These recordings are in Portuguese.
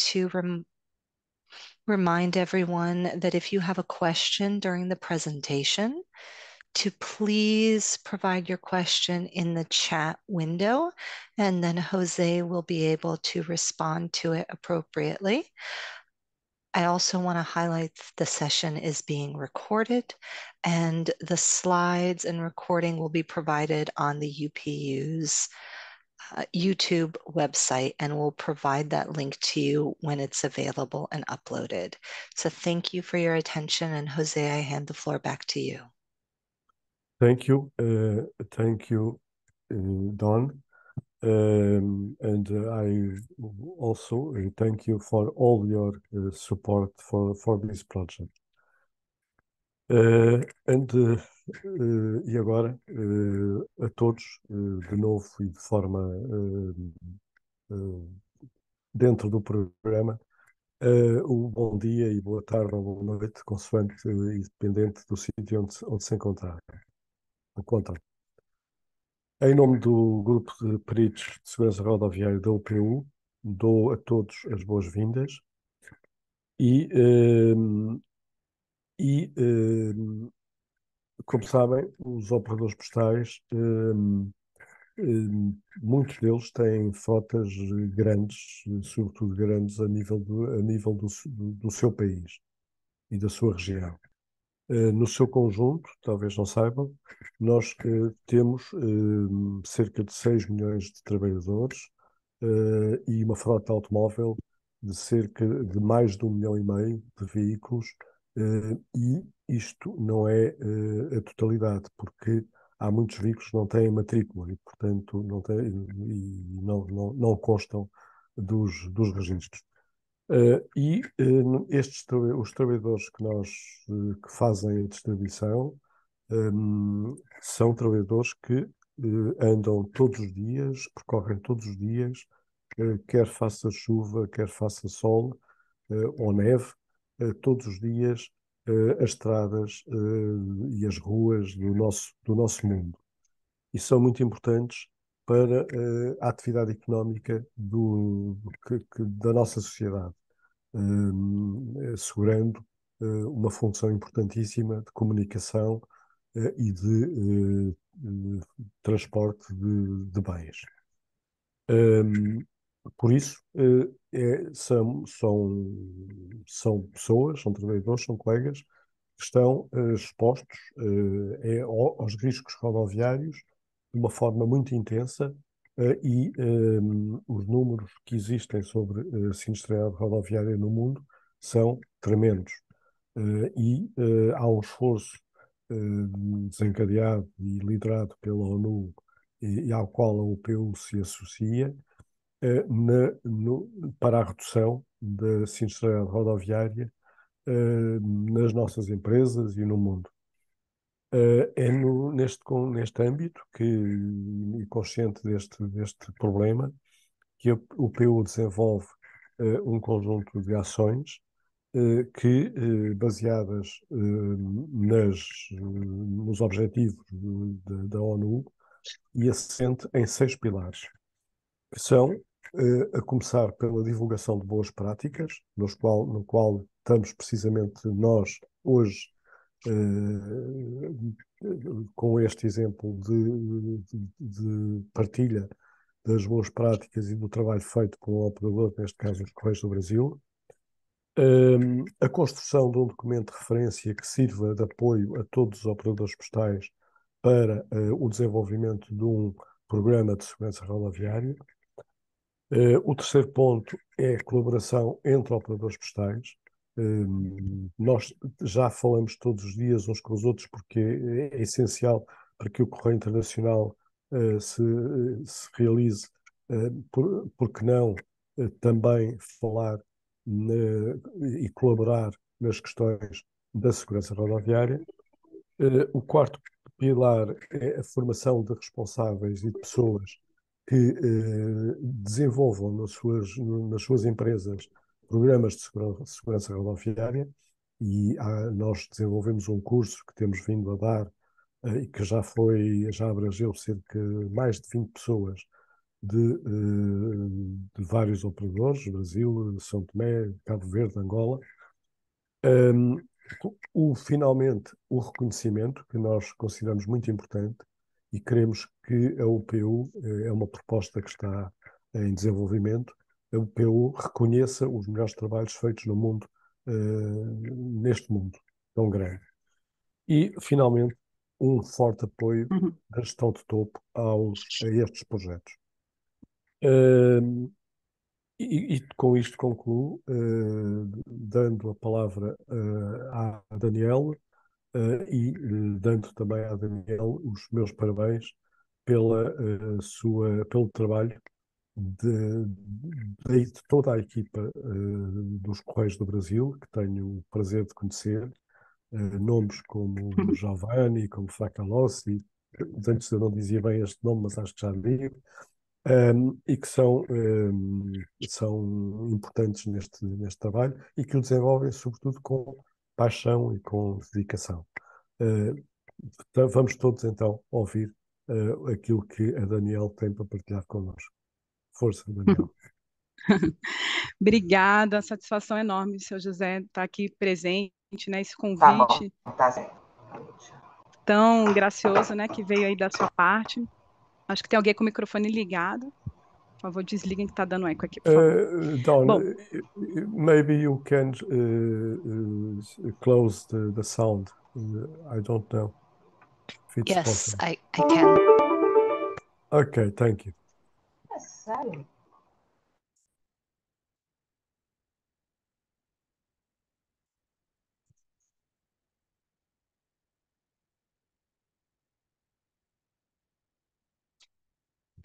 to rem- remind everyone that if you have a question during the presentation, to please provide your question in the chat window, and then Jose will be able to respond to it appropriately. I also want to highlight the session is being recorded, and the slides and recording will be provided on the UPU's uh, YouTube website, and we'll provide that link to you when it's available and uploaded. So thank you for your attention. And Jose, I hand the floor back to you. Thank you. Uh, thank you, uh, Don. Um, and uh, I also uh, thank you for all your support for, for this project. Uh, eh, ante, uh, eh, e agora uh, a todos, de novo e de forma dentro do programa, o bom dia e boa tarde ou boa noite, consoante e dependente do sítio onde, onde se encontrar. Encontram. Em nome do Grupo de Peritos de Segurança Rodoviária da UPU, dou a todos as boas-vindas e e, ehm, como sabem, os operadores postais, ehm, ehm, muitos deles têm frotas grandes, sobretudo grandes a nível do, a nível do, do seu país e da sua região. Eh, no seu conjunto, talvez não saibam, nós temos cerca de 6 milhões de trabalhadores eh, e uma frota automóvel de cerca de mais de um milhão e meio de veículos Uh, e isto não é uh, a totalidade, porque há muitos veículos que não têm matrícula e, portanto, não, têm, e não, não, não constam dos, dos registros. Uh, e estes, os trabalhadores que nós que fazem a distribuição um, são trabalhadores que andam todos os dias, percorrem todos os dias, quer faça chuva, quer faça sol ou neve, todos os dias eh, as estradas eh, e as ruas do nosso, do nosso mundo. E são muito importantes para eh, a atividade económica do, que, que, da nossa sociedade, assegurando uma função importantíssima de comunicação e de, transporte de, de bens. Um, ehm, por isso, eh, é, são, são, são pessoas, são trabalhadores, são colegas que estão eh, expostos eh, é, aos riscos rodoviários de uma forma muito intensa e um, os números que existem sobre uh, sinistralidade rodoviária no mundo são tremendos. Uh, e uh, há um esforço uh, desencadeado e liderado pela ONU e, e, ao qual a UPU se associa, na, no, para a redução da sinistralidade rodoviária eh, nas nossas empresas e no mundo. Eh, é no, neste, com, neste âmbito que, e consciente deste, deste problema, que a, o PU desenvolve eh, um conjunto de ações que, baseadas nas, nos objetivos da ONU, e assente em seis pilares, que são eh, a começar pela divulgação de boas práticas, nos qual, no qual estamos precisamente nós hoje eh, com este exemplo de, de, de partilha das boas práticas e do trabalho feito com o operador, neste caso os Correios do Brasil, um, eh, a construção de um documento de referência que sirva de apoio a todos os operadores postais para uh, o desenvolvimento de um programa de segurança rodoviária, Uh, o terceiro ponto é a colaboração entre operadores postais. Uh, nós já falamos todos os dias uns com os outros porque é, é essencial para que o correio internacional uh, se, se, realize, eh, por, porque não também falar e colaborar nas questões da segurança rodoviária. o quarto pilar é a formação de responsáveis e de pessoas que eh, desenvolvam nas suas, nas suas empresas programas de segurança, segurança rodoviária e há, ah, nós desenvolvemos um curso que temos vindo a dar eh, e que já foi, já abrangeu cerca mais de 20 pessoas de, eh, de vários operadores, Brasil, São Tomé, Cabo Verde, Angola. Um, o, finalmente, o reconhecimento, que nós consideramos muito importante, e queremos que a UPU, eh, é uma proposta que está em desenvolvimento, a UPU reconheça os melhores trabalhos feitos no mundo, uh, neste mundo tão grande. E, finalmente, um forte apoio uhum. da gestão de topo aos, a estes projetos. Uh, e, e, com isto concluo, uh, dando a palavra uh, à Daniela Uh, e eh, dando também a Daniel os meus parabéns pela uh, sua pelo trabalho de, de, de toda a equipa dos Correios do Brasil que tenho o prazer de conhecer nomes como uhum. Giovanni como Fracalossi antes eu não dizia bem este nome mas acho que já digo um, ehm, e que são, um, ehm, são importantes neste, neste trabalho e que o desenvolvem sobretudo com paixão e com dedicação. Uh, vamos todos então ouvir uh, aquilo que a Daniel tem para partilhar connosco. Força, Daniel. Obrigada, satisfação é enorme, seu José, estar tá aqui presente, né? Esse tá convite tá tá tão gracioso, né? Que veio aí da sua parte. Acho que tem alguém com o microfone ligado. Por favor, desliguem que está dando eco aqui, por favor. Uh, eh, Dawn, Bom, eh, maybe you can uh, close the, the sound. I don't know. yes, possible. I, I can. Okay, thank you. Yes,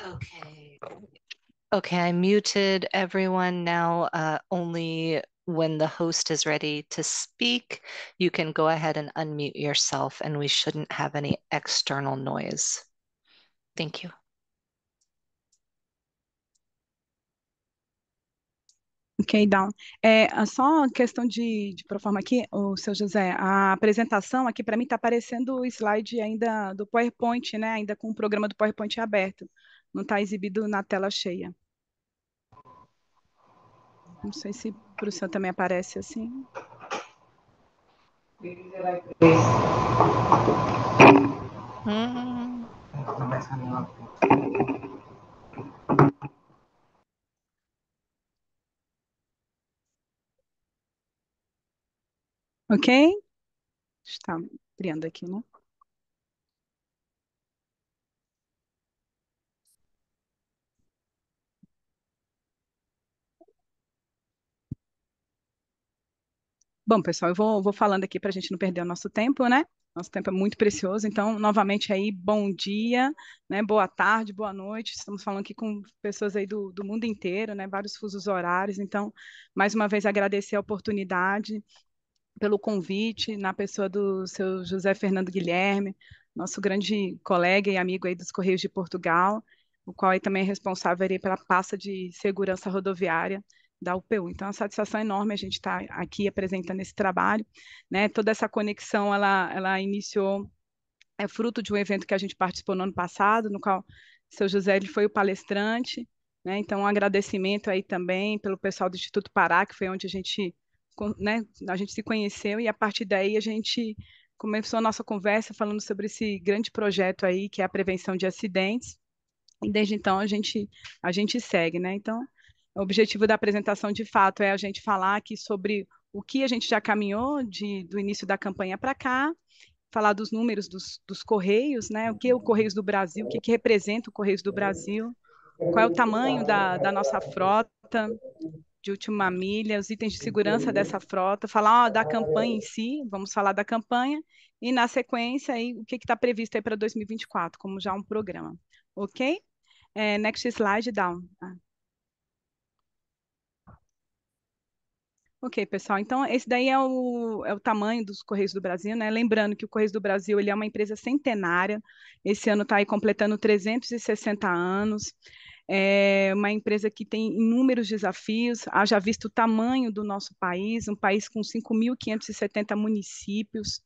Okay. Okay, I muted everyone now. Uh, only when the host is ready to speak, you can go ahead and unmute yourself, and we shouldn't have any external noise. Thank you. Ok, Down. Então, é, ah, só uma questão de, de proforma aqui, o seu José, a apresentação aqui para mim está aparecendo o slide ainda do PowerPoint, né? Ainda com o programa do PowerPoint aberto. Não está exibido na tela cheia. Não sei se para o senhor também aparece assim. Ok? Está criando aqui, né? Bom, pessoal, eu vou, vou falando aqui para a gente não perder o nosso tempo, né? Nosso tempo é muito precioso, então, novamente aí, bom dia, né? boa tarde, boa noite. Estamos falando aqui com pessoas aí do, do mundo inteiro, né? Vários fusos horários, então, mais uma vez agradecer a oportunidade pelo convite, na pessoa do seu José Fernando Guilherme, nosso grande colega e amigo aí dos Correios de Portugal, o qual aí é também é responsável aí pela pasta de segurança rodoviária da UPU. Então, é uma satisfação enorme a gente estar tá aqui apresentando esse trabalho. Né? Toda essa conexão, ela, ela iniciou, é fruto de um evento que a gente participou no ano passado, no qual seu José ele foi o palestrante. Né? Então, um agradecimento aí também pelo pessoal do Instituto Pará, que foi onde a gente, né, a gente se conheceu e a partir daí a gente começou a nossa conversa falando sobre esse grande projeto aí, que é a prevenção de acidentes. E desde então a gente, a gente segue, né? Então, o objetivo da apresentação, de fato, é a gente falar aqui sobre o que a gente já caminhou de, do início da campanha para cá, falar dos números dos, dos, Correios, né? O que é o Correios do Brasil, o que, que representa o Correios do Brasil, qual é o tamanho da, da nossa frota de última milha, os itens de segurança dessa frota, falar ó, da campanha em si, vamos falar da campanha, e na sequência aí, o que está previsto para 2024, como já um programa. Ok? É, next slide, down. Ah. Ok, pessoal. Então, esse daí é o, é o tamanho dos Correios do Brasil, né? Lembrando que o Correios do Brasil ele é uma empresa centenária. Esse ano está aí completando 360 anos. É uma empresa que tem inúmeros desafios, haja visto o tamanho do nosso país, um país com 5.570 municípios,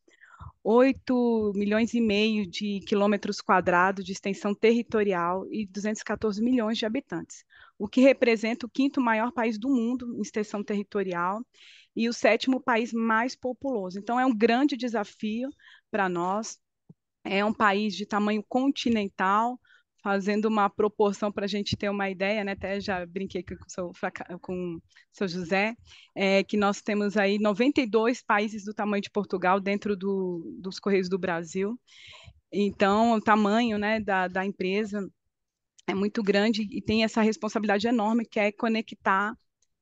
8 milhões e meio de quilômetros quadrados de extensão territorial e 214 milhões de habitantes o que representa o quinto maior país do mundo em extensão territorial e o sétimo país mais populoso. Então, é um grande desafio para nós. É um país de tamanho continental, fazendo uma proporção para a gente ter uma ideia, né? Até já brinquei com o seu, com o seu José, é, que nós temos aí 92 países do tamanho de Portugal dentro do, dos Correios do Brasil. Então, o tamanho né, da, da empresa é muito grande e tem essa responsabilidade enorme que é conectar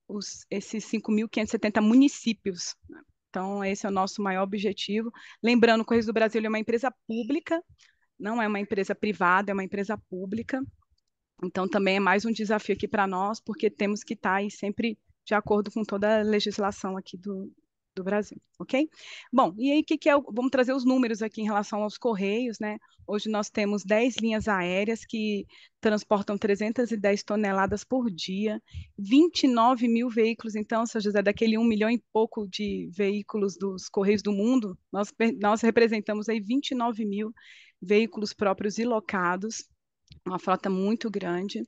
os, esses 5.570 municípios. Né? Então, esse é o nosso maior objetivo. Lembrando, o Correios do Brasil é uma empresa pública, não é uma empresa privada, é uma empresa pública. Então, também é mais um desafio aqui para nós, porque temos que estar tá aí sempre de acordo com toda a legislação aqui do, do Brasil, ok? Bom, e aí que, que é o, vamos trazer os números aqui em relação aos correios, né? Hoje nós temos 10 linhas aéreas que transportam 310 toneladas por dia, 29 mil veículos, então, seu José, daquele um milhão e pouco de veículos dos correios do mundo, nós, nós representamos aí 29 mil veículos próprios e locados, uma frota muito grande.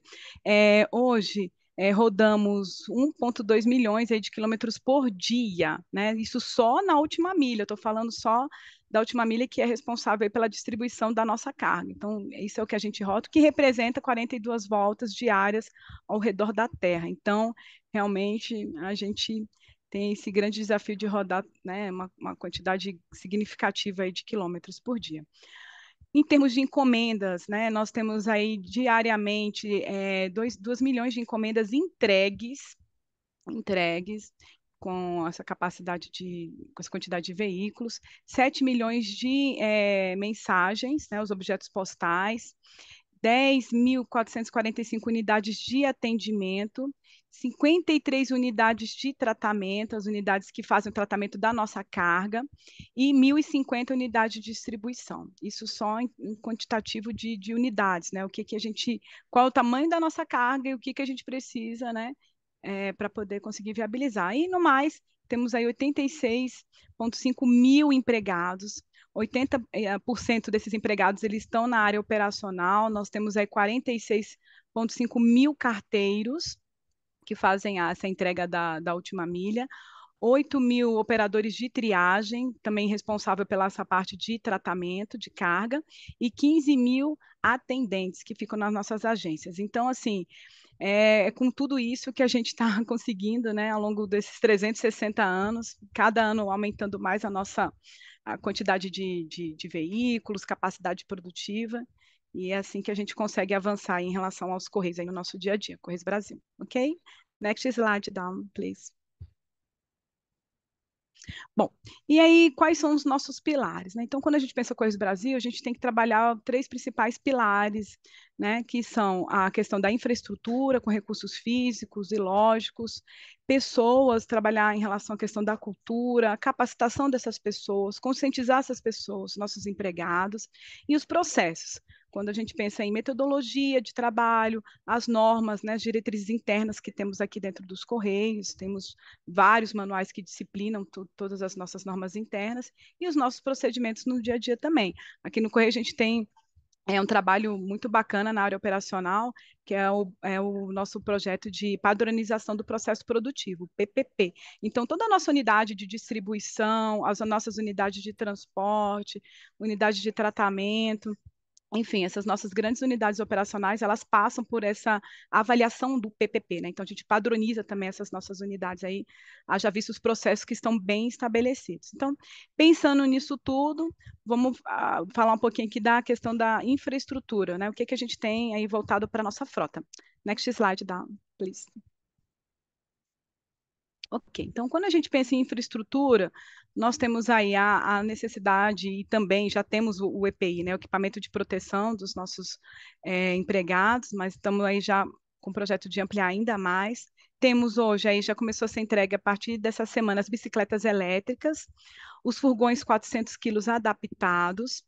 É, hoje, é, rodamos 1,2 milhões aí de quilômetros por dia, né? Isso só na última milha, estou falando só da última milha que é responsável pela distribuição da nossa carga. Então, isso é o que a gente rota, que representa 42 voltas diárias ao redor da Terra. Então, realmente, a gente tem esse grande desafio de rodar né, uma, uma quantidade significativa aí de quilômetros por dia. Em termos de encomendas, né, nós temos aí diariamente 2 eh, é, milhões de encomendas entregues, entregues com essa capacidade de, com essa quantidade de veículos, 7 milhões de é, mensagens, né, os objetos postais, 10.445 unidades de atendimento 53 unidades de tratamento, as unidades que fazem o tratamento da nossa carga, e 1.050 unidades de distribuição. Isso só em, em quantitativo de, de, unidades, né? O que, que a gente, qual é o tamanho da nossa carga e o que, que a gente precisa, né? É, para poder conseguir viabilizar. E no mais, temos aí 86,5 mil empregados, 80% eh, desses empregados eles estão na área operacional, nós temos aí 46,5 mil carteiros, que fazem essa entrega da, da última milha. 8 mil operadores de triagem, também responsável pela essa parte de tratamento de carga, e 15 mil atendentes que ficam nas nossas agências. Então, assim, é, é com tudo isso que a gente está conseguindo, né, ao longo desses 360 anos, cada ano aumentando mais a nossa a quantidade de, de, de veículos, capacidade produtiva. E é assim que a gente consegue avançar em relação aos Correios aí no nosso dia a dia, Correios Brasil, ok? Next slide down, please. Bom, e aí quais são os nossos pilares? Né? Então, quando a gente pensa Correios Brasil, a gente tem que trabalhar três principais pilares, né? que são a questão da infraestrutura com recursos físicos e lógicos, pessoas, trabalhar em relação à questão da cultura, capacitação dessas pessoas, conscientizar essas pessoas, nossos empregados, e os processos, quando a gente pensa em metodologia de trabalho, as normas, né, as diretrizes internas que temos aqui dentro dos Correios, temos vários manuais que disciplinam todas as nossas normas internas e os nossos procedimentos no dia a dia também. Aqui no Correio a gente tem é um trabalho muito bacana na área operacional, que é o, é o, nosso projeto de padronização do processo produtivo, PPP. Então, toda a nossa unidade de distribuição, as nossas unidades de transporte, unidade de tratamento, enfim, essas nossas grandes unidades operacionais, elas passam por essa avaliação do PPP, né? Então, a gente padroniza também essas nossas unidades aí, já visto os processos que estão bem estabelecidos. Então, pensando nisso tudo, vamos ah, falar um pouquinho aqui da questão da infraestrutura, né? O que, que a gente tem aí voltado para a nossa frota. Next slide, da, please. Ok, então quando a gente pensa em infraestrutura, nós temos aí a, a necessidade e também já temos o, o, EPI, né, o equipamento de proteção dos nossos é, empregados, mas estamos aí já com o projeto de ampliar ainda mais. Temos hoje, aí já começou a ser entregue a partir dessa semana, as bicicletas elétricas, os furgões 400 quilos adaptados,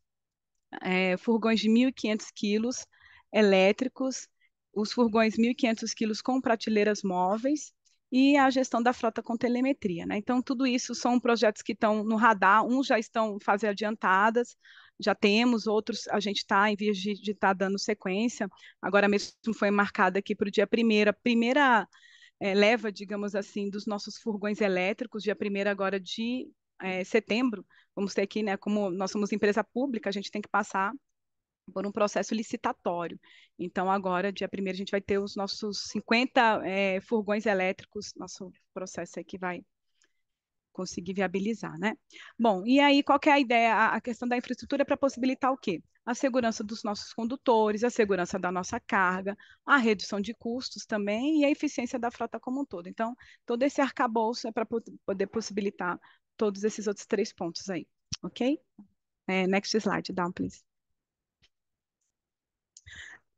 é, furgões de 1.500 quilos elétricos, os furgões 1.500 quilos com prateleiras móveis e a gestão da frota com telemetria. Né? Então, tudo isso são projetos que estão no radar, uns já estão em fase adiantadas, já temos, outros a gente está em vias de estar tá dando sequência. Agora mesmo foi marcada aqui para o dia primeiro, a primeira é, leva, digamos assim, dos nossos furgões elétricos, dia primeiro agora de é, setembro. Vamos ter aqui, né, como nós somos empresa pública, a gente tem que passar por um processo licitatório. Então, agora, dia 1 a gente vai ter os nossos 50 é, furgões elétricos, nosso processo aí que vai conseguir viabilizar, né? Bom, e aí, qual é a ideia? A questão da infraestrutura é para possibilitar o quê? A segurança dos nossos condutores, a segurança da nossa carga, a redução de custos também e a eficiência da frota como um todo. Então, todo esse arcabouço é para poder possibilitar todos esses outros três pontos aí, ok? É, next slide, down, please.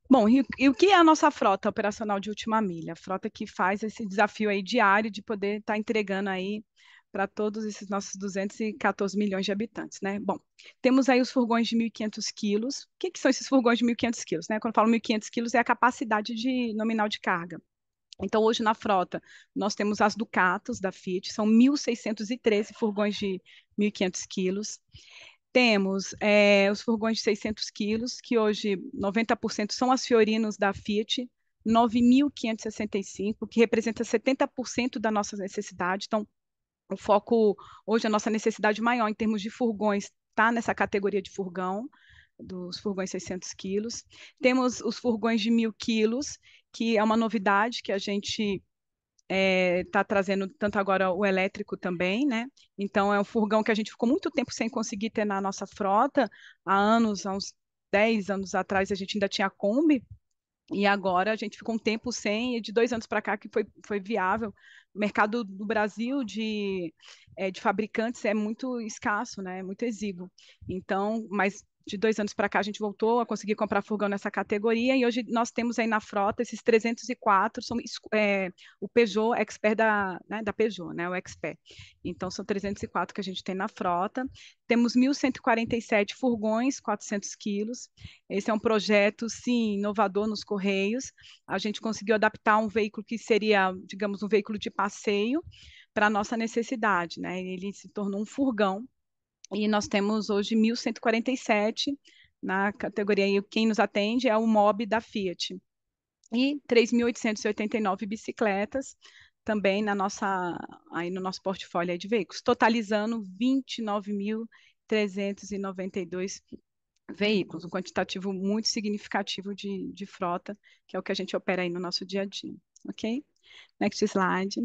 Bom, e, o que é a nossa frota operacional de última milha? A frota que faz esse desafio aí diário de poder estar tá entregando aí para todos esses nossos 214 milhões de habitantes, né? Bom, temos aí os furgões de 1.500 quilos. O que, que, são esses furgões de 1.500 quilos, né? Quando eu falo 1.500 quilos é a capacidade de nominal de carga. Então, hoje na frota, nós temos as Ducatos da Fiat, são 1.613 furgões de 1.500 quilos. Temos é, os furgões de 600 quilos, que hoje 90% são as Fiorinos da Fiat, 9.565, que representa 70% da nossa necessidade. Então, o foco hoje, a nossa necessidade maior em termos de furgões está nessa categoria de furgão, dos furgões 600 quilos. Temos os furgões de 1.000 quilos, que é uma novidade que a gente está eh, é, trazendo tanto agora o elétrico também, né? Então é um furgão que a gente ficou muito tempo sem conseguir ter na nossa frota, há anos, há uns 10 anos atrás a gente ainda tinha a Kombi, e agora a gente ficou um tempo sem, e de dois anos para cá que foi, foi viável. O mercado do Brasil de, é, de fabricantes é muito escasso, né? É muito exíguo. Então, mas de dois anos para cá a gente voltou a conseguir comprar furgão nessa categoria e hoje nós temos aí na frota esses 304, são é, o Peugeot Expert da, né, da Peugeot, né, o Expert. Então são 304 que a gente tem na frota. Temos 1.147 furgões, 400 quilos. Esse é um projeto, sim, inovador nos Correios. A gente conseguiu adaptar um veículo que seria, digamos, um veículo de passeio para a nossa necessidade, né? Ele se tornou um furgão e nós temos hoje 1.147 na categoria, e quem nos atende é o MOB da Fiat. E 3.889 bicicletas também na nossa, aí no nosso portfólio de veículos, totalizando 29.392 veículos, um quantitativo muito significativo de, de frota, que é o que a gente opera aí no nosso dia a dia, ok? Next slide.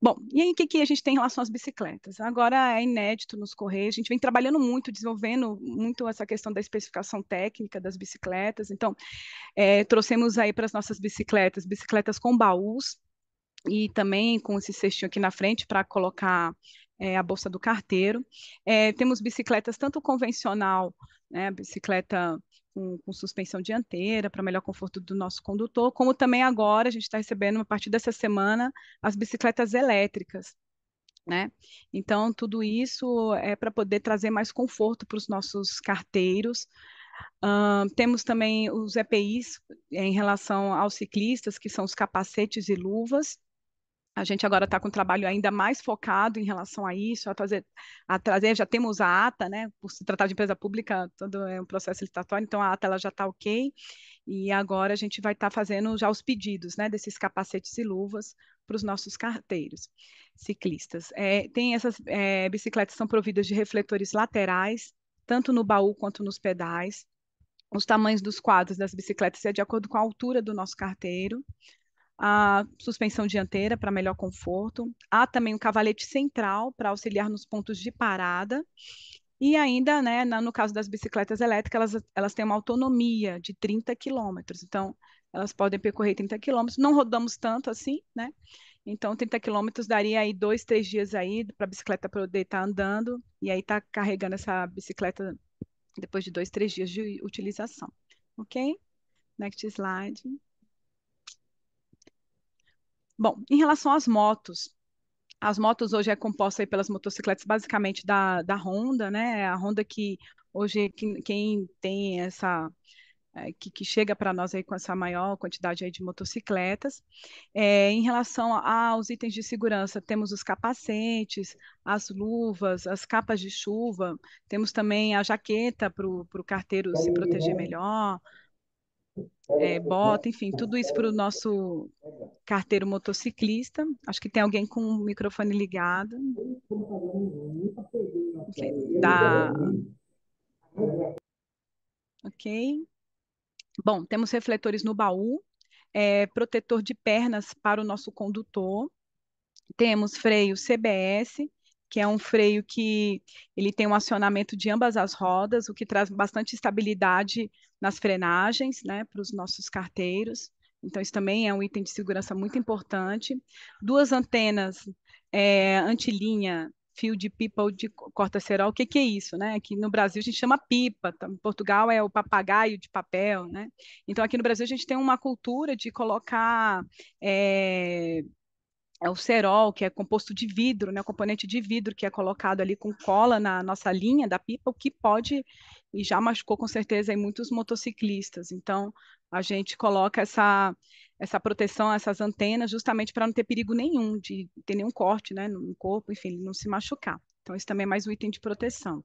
Bom, e aí o que, que a gente tem em relação às bicicletas? Agora é inédito nos Correios, a gente vem trabalhando muito, desenvolvendo muito essa questão da especificação técnica das bicicletas, então é, trouxemos aí para as nossas bicicletas, bicicletas com baús, e também com esse cestinho aqui na frente para colocar é, a bolsa do carteiro. É, temos bicicletas tanto convencional, né, bicicleta com, com suspensão dianteira, para melhor conforto do nosso condutor, como também agora a gente está recebendo, a partir dessa semana, as bicicletas elétricas. Né? Então, tudo isso é para poder trazer mais conforto para os nossos carteiros. Uh, temos também os EPIs eh, em relação aos ciclistas, que são os capacetes e luvas, a gente agora está com um trabalho ainda mais focado em relação a isso, a trazer, a trazer, já temos a ata, né? Por se tratar de empresa pública, todo é um processo licitatório, então a ata ela já está ok. E agora a gente vai estar tá fazendo já os pedidos, né? Desses capacetes e luvas para os nossos carteiros ciclistas. É, tem essas é, bicicletas são providas de refletores laterais, tanto no baú quanto nos pedais. Os tamanhos dos quadros das bicicletas é de acordo com a altura do nosso carteiro, a suspensão dianteira para melhor conforto, há também o cavalete central para auxiliar nos pontos de parada, e ainda, né, no caso das bicicletas elétricas, elas, elas têm uma autonomia de 30 quilômetros, então elas podem percorrer 30 quilômetros, não rodamos tanto assim, né, então 30 quilômetros daria aí dois, três dias aí para a bicicleta poder estar tá andando, e aí tá carregando essa bicicleta depois de dois, três dias de utilização, ok? Next slide. Bom, em relação às motos, as motos hoje é composta pelas motocicletas basicamente da, da Honda, né? É a Honda que hoje quem, quem tem essa é, que, que, chega para nós aí com essa maior quantidade aí de motocicletas. É, em relação aos itens de segurança, temos os capacetes, as luvas, as capas de chuva, temos também a jaqueta para o carteiro se proteger né? melhor, é, bota, enfim, tudo isso para o nosso carteiro motociclista. Acho que tem alguém com o microfone ligado. da... Ok. Bom, temos refletores no baú, é, protetor de pernas para o nosso condutor. Temos freio CBS, que é um freio que ele tem um acionamento de ambas as rodas, o que traz bastante estabilidade nas frenagens, né, para os nossos carteiros. Então, isso também é um item de segurança muito importante. Duas antenas é, antilinha, fio de pipa ou de corta-cerol, o que, que é isso? Né? Aqui no Brasil a gente chama pipa, em Portugal é o papagaio de papel. Né? Então, aqui no Brasil a gente tem uma cultura de colocar é, é o cerol, que é composto de vidro, né, o componente de vidro que é colocado ali com cola na nossa linha da pipa, o que pode e já machucou com certeza muitos motociclistas. Então, a gente coloca essa essa proteção, essas antenas, justamente para não ter perigo nenhum de ter nenhum corte, né, no corpo, enfim, não se machucar. Então, isso também é mais um item de proteção.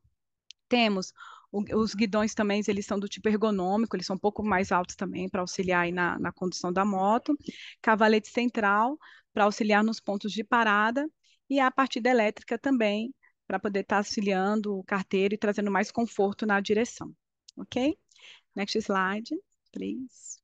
Temos os guidões também, eles são do tipo ergonômico, eles são um pouco mais altos também para auxiliar na, na condução da moto. Cavalete central, para auxiliar nos pontos de parada e a partida elétrica também para poder estar tá auxiliando o carteiro e trazendo mais conforto na direção. Ok? Next slide, please.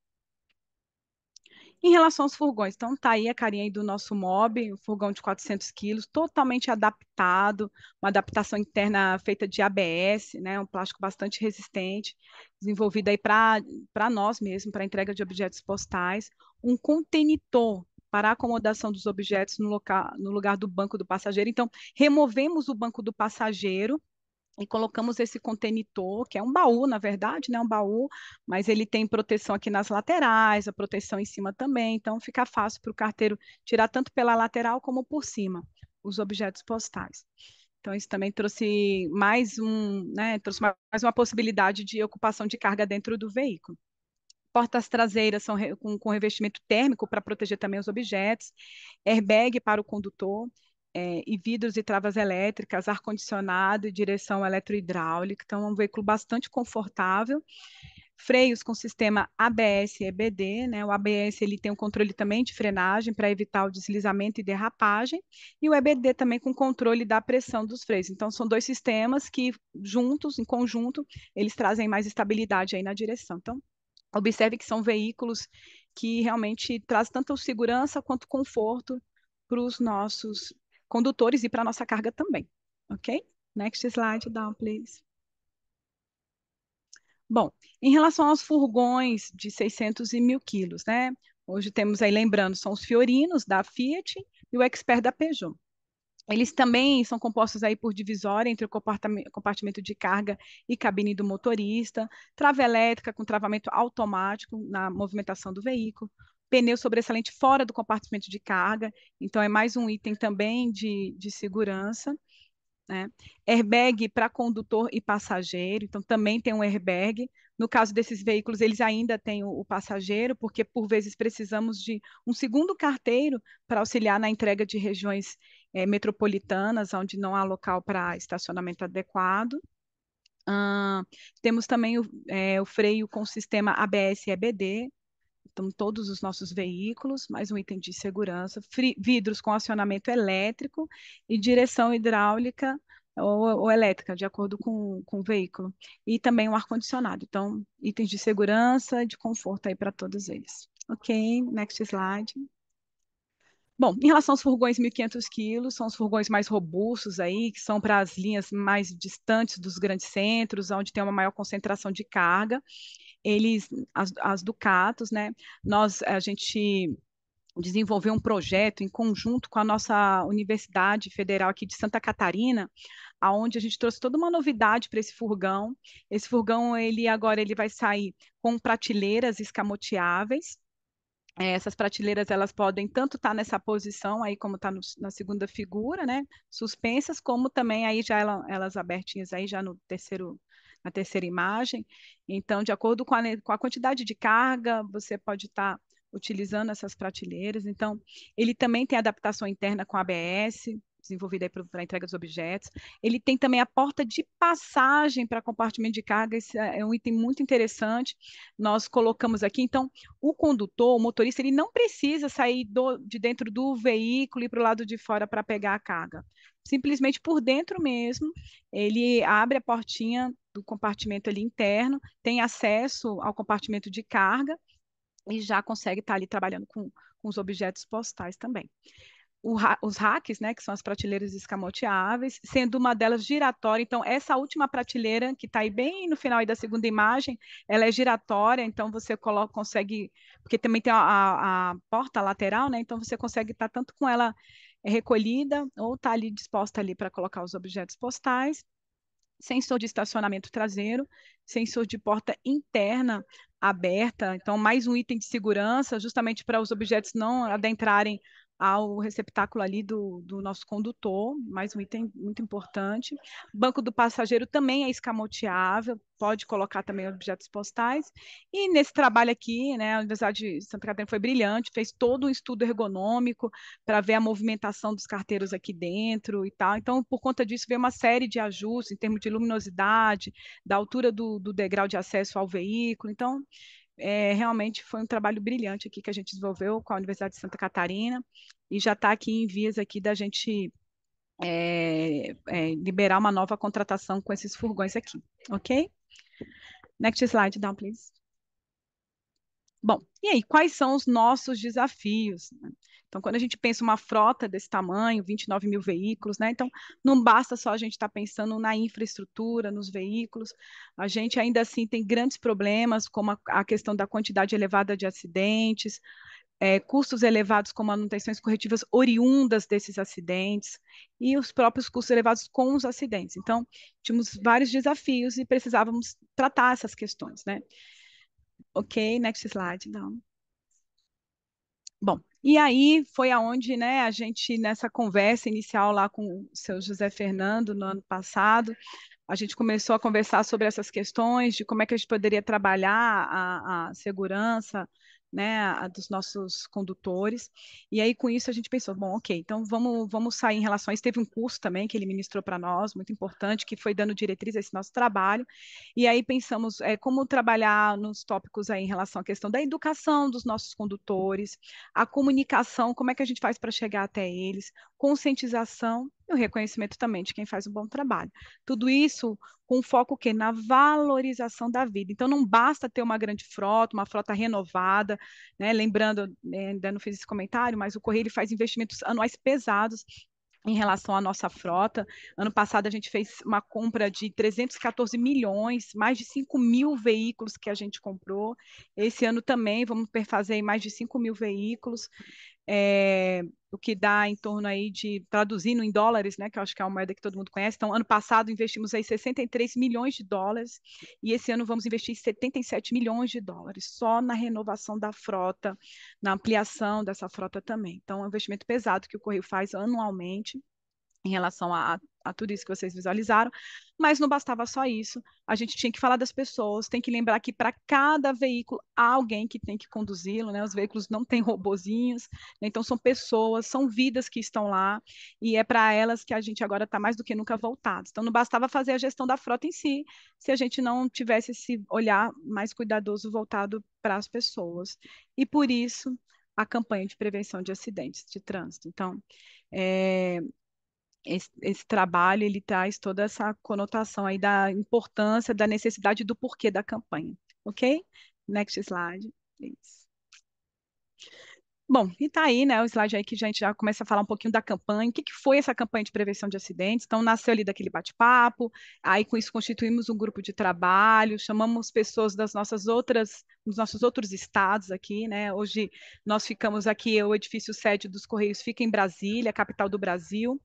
Em relação aos furgões, então tá aí a carinha aí do nosso mob, um furgão de 400 quilos, totalmente adaptado, uma adaptação interna feita de ABS, né, um plástico bastante resistente, desenvolvido aí para nós mesmo, para entrega de objetos postais, um contenedor para a acomodação dos objetos no, local, no lugar do banco do passageiro. Então, removemos o banco do passageiro e colocamos esse contenitor, que é um baú, na verdade, né? Um baú, mas ele tem proteção aqui nas laterais, a proteção em cima também, então fica fácil para o carteiro tirar tanto pela lateral como por cima os objetos postais. Então, isso também trouxe mais um, né? Trouxe mais uma possibilidade de ocupação de carga dentro do veículo portas traseiras são re, com, com, revestimento térmico para proteger também os objetos, airbag para o condutor, é, e vidros e travas elétricas, ar-condicionado e direção hidráulica. então é um veículo bastante confortável. Freios com sistema ABS e EBD, né? O ABS ele tem um controle também de frenagem para evitar o deslizamento e derrapagem, e o EBD também com controle da pressão dos freios. Então são dois sistemas que juntos, em conjunto, eles trazem mais estabilidade aí na direção. Então Observe que são veículos que realmente trazem tanto segurança quanto conforto para os nossos condutores e para a nossa carga também. Ok? Next slide, down, please. Bom, em relação aos furgões de 600 e 1.000 quilos, né? Hoje temos aí, lembrando, são os Fiorinos da Fiat e o Expert da Peugeot. Eles também são compostos aí por divisória entre o compartimento de carga e cabine do motorista, trava elétrica com travamento automático na movimentação do veículo, pneu sobressalente fora do compartimento de carga, então é mais um item também de, de segurança. Né? Airbag para condutor e passageiro, então também tem um airbag. No caso desses veículos, eles ainda têm o, o passageiro, porque por vezes precisamos de um segundo carteiro para auxiliar na entrega de regiões é, metropolitanas, onde não há local para estacionamento adequado. temos também o, é, o, freio com sistema ABS e EBD, então todos os nossos veículos, mais um item de segurança, vidros com acionamento elétrico e direção hidráulica ou, ou elétrica, de acordo com, com o veículo, e também o um ar-condicionado. Então, itens de segurança, de conforto aí para todos eles. Ok, next slide. Bom, em relação aos furgões 1.500 quilos, são os furgões mais robustos aí, que são para as linhas mais distantes dos grandes centros, onde tem uma maior concentração de carga. Eles, as, as Ducatos, né? Nós, a gente desenvolveu um projeto em conjunto com a nossa Universidade Federal aqui de Santa Catarina, aonde a gente trouxe toda uma novidade para esse furgão. Esse furgão ele agora ele vai sair com prateleiras escamoteáveis é, essas prateleiras elas podem tanto estar tá nessa posição aí como está na segunda figura, né, suspensas, como também aí já ela, elas abertinhas aí já no terceiro na terceira imagem. Então, de acordo com a, com a quantidade de carga, você pode estar tá utilizando essas prateleiras. Então, ele também tem adaptação interna com ABS, desenvolvida para entrega dos objetos. Ele tem também a porta de passagem para compartimento de carga, esse é, é um item muito interessante. Nós colocamos aqui, então, o condutor, o motorista, ele não precisa sair do, de dentro do veículo e para o lado de fora para pegar a carga. Simplesmente por dentro mesmo, ele abre a portinha do compartimento ali interno, tem acesso ao compartimento de carga e já consegue estar tá ali trabalhando com, com os objetos postais também os racks, né, que são as prateleiras escamoteáveis, sendo uma delas giratória. Então, essa última prateleira, que está aí bem no final da segunda imagem, ela é giratória, então você coloca, consegue, porque também tem a, a porta lateral, né? Então você consegue estar tá tanto com ela recolhida ou estar tá ali disposta ali para colocar os objetos postais sensor de estacionamento traseiro, sensor de porta interna aberta, então mais um item de segurança, justamente para os objetos não adentrarem ao receptáculo ali do, do nosso condutor, mais um item muito importante. Banco do passageiro também é escamoteável, pode colocar também objetos postais. E nesse trabalho aqui, né, a Universidade de Santa Catarina foi brilhante, fez todo um estudo ergonômico para ver a movimentação dos carteiros aqui dentro e tal. Então, por conta disso, veio uma série de ajustes em termos de luminosidade, da altura do, do degrau de acesso ao veículo. Então, é, realmente foi um trabalho brilhante aqui que a gente desenvolveu com a Universidade de Santa Catarina e já está aqui em vias aqui da gente é, é, liberar uma nova contratação com esses furgões aqui, ok? Next slide down, please. Bom, e aí, quais são os nossos desafios? Então, quando a gente pensa uma frota desse tamanho, 29 mil veículos, né? Então, não basta só a gente estar tá pensando na infraestrutura, nos veículos. A gente ainda assim tem grandes problemas, como a, a questão da quantidade elevada de acidentes, é, custos elevados com manutenções corretivas oriundas desses acidentes e os próprios custos elevados com os acidentes. Então, tínhamos vários desafios e precisávamos tratar essas questões, né? Ok, next slide, então. Bom, e aí foi aonde né, a gente, nessa conversa inicial lá com o seu José Fernando no ano passado, a gente começou a conversar sobre essas questões de como é que a gente poderia trabalhar a, a segurança né, a, dos nossos condutores. E aí, com isso, a gente pensou, bom, ok, então vamos, vamos sair em relação a isso. Teve um curso também que ele ministrou para nós, muito importante, que foi dando diretriz a esse nosso trabalho. E aí pensamos é, como trabalhar nos tópicos aí em relação à questão da educação dos nossos condutores, a comunicação, como é que a gente faz para chegar até eles, conscientização e o reconhecimento também de quem faz um bom trabalho. Tudo isso com foco que na valorização da vida. Então não basta ter uma grande frota, uma frota renovada, né? Lembrando, né, ainda não fiz esse comentário, mas o Correio ele faz investimentos anuais pesados em relação à nossa frota. Ano passado a gente fez uma compra de 314 milhões, mais de 5 mil veículos que a gente comprou. Esse ano também vamos fazer mais de 5 mil veículos é, o que dá em torno aí de, traduzindo em dólares, né, que eu acho que é uma moeda que todo mundo conhece, então ano passado investimos aí 63 milhões de dólares e esse ano vamos investir 77 milhões de dólares só na renovação da frota, na ampliação dessa frota também. Então é um investimento pesado que o Correio faz anualmente em relação a, a tudo isso que vocês visualizaram, mas não bastava só isso. A gente tinha que falar das pessoas, tem que lembrar que para cada veículo há alguém que tem que conduzi-lo, né? Os veículos não têm robozinhos, né? então são pessoas, são vidas que estão lá e é para elas que a gente agora está mais do que nunca voltado. Então não bastava fazer a gestão da frota em si, se a gente não tivesse esse olhar mais cuidadoso voltado para as pessoas. E por isso a campanha de prevenção de acidentes de trânsito. Então, é, esse, esse, trabalho ele traz toda essa conotação aí da importância, da necessidade do porquê da campanha, ok? Next slide, please. Bom, e tá aí, né, o slide aí que a gente já começa a falar um pouquinho da campanha, o que, que foi essa campanha de prevenção de acidentes, então nasceu ali daquele bate-papo, aí com isso constituímos um grupo de trabalho, chamamos pessoas das nossas outras, dos nossos outros estados aqui, né, hoje nós ficamos aqui, o edifício sede dos Correios fica em Brasília, capital do Brasil,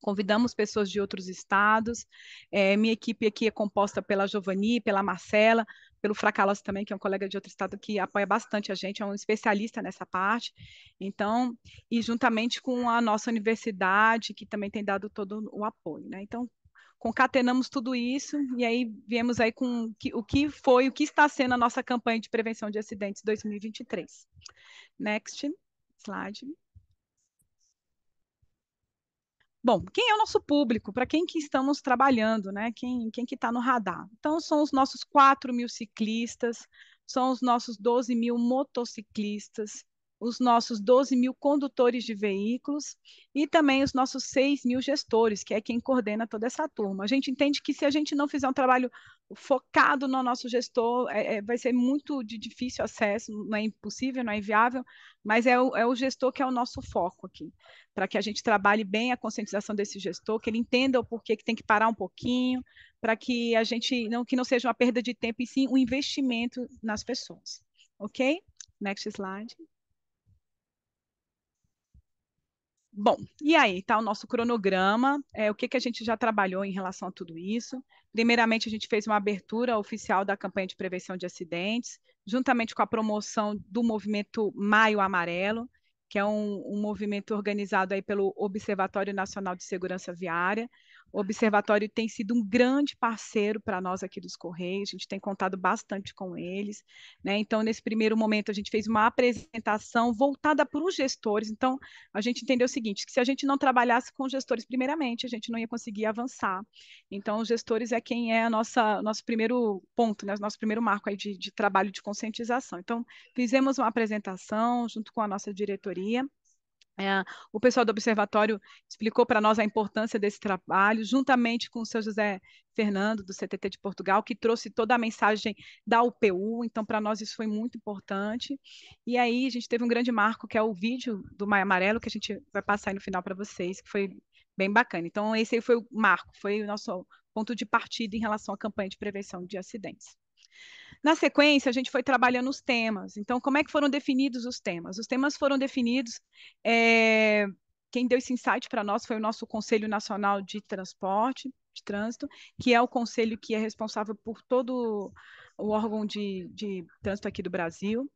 convidamos pessoas de outros estados. É, minha equipe aqui é composta pela Giovanni, pela Marcela, pelo Fracalos também, que é um colega de outro estado que apoia bastante a gente, é um especialista nessa parte. Então, e juntamente com a nossa universidade, que também tem dado todo o apoio, né? Então, concatenamos tudo isso e aí viemos aí com o que foi, o que está sendo a nossa campanha de prevenção de acidentes 2023. Next slide. Bom, quem é o nosso público? Para quem que estamos trabalhando, né? Quem, quem que está no radar? Então, são os nossos 4 mil ciclistas, são os nossos 12 mil motociclistas, os nossos 12 mil condutores de veículos e também os nossos 6 mil gestores, que é quem coordena toda essa turma. A gente entende que se a gente não fizer um trabalho focado no nosso gestor, é, é, vai ser muito de difícil acesso, não é impossível, não é inviável, mas é o, é o gestor que é o nosso foco aqui, para que a gente trabalhe bem a conscientização desse gestor, que ele entenda o porquê que tem que parar um pouquinho, para que a gente não que não seja uma perda de tempo e sim um investimento nas pessoas. Ok? Next slide. Bom, e aí tá o nosso cronograma, é, o que, que a gente já trabalhou em relação a tudo isso. Primeiramente, a gente fez uma abertura oficial da campanha de prevenção de acidentes, juntamente com a promoção do movimento Maio Amarelo, que é um, um movimento organizado aí pelo Observatório Nacional de Segurança Viária, o Observatório tem sido um grande parceiro para nós aqui dos Correios, a gente tem contado bastante com eles. Né? Então, nesse primeiro momento, a gente fez uma apresentação voltada para os gestores. Então, a gente entendeu o seguinte: que se a gente não trabalhasse com gestores, primeiramente, a gente não ia conseguir avançar. Então, os gestores é quem é a nossa nosso primeiro ponto, né? nosso primeiro marco aí de, de trabalho de conscientização. Então, fizemos uma apresentação junto com a nossa diretoria é, o pessoal do Observatório explicou para nós a importância desse trabalho, juntamente com o seu José Fernando, do CTT de Portugal, que trouxe toda a mensagem da UPU, então para nós isso foi muito importante. E aí a gente teve um grande marco, que é o vídeo do Maio Amarelo, que a gente vai passar aí no final para vocês, que foi bem bacana. Então esse aí foi o marco, foi o nosso ponto de partida em relação à campanha de prevenção de acidentes. Na sequência, a gente foi trabalhando os temas. Então, como é que foram definidos os temas? Os temas foram definidos. É... Quem deu esse insight para nós foi o nosso Conselho Nacional de Transporte, de Trânsito, que é o conselho que é responsável por todo o órgão de, de trânsito aqui do Brasil.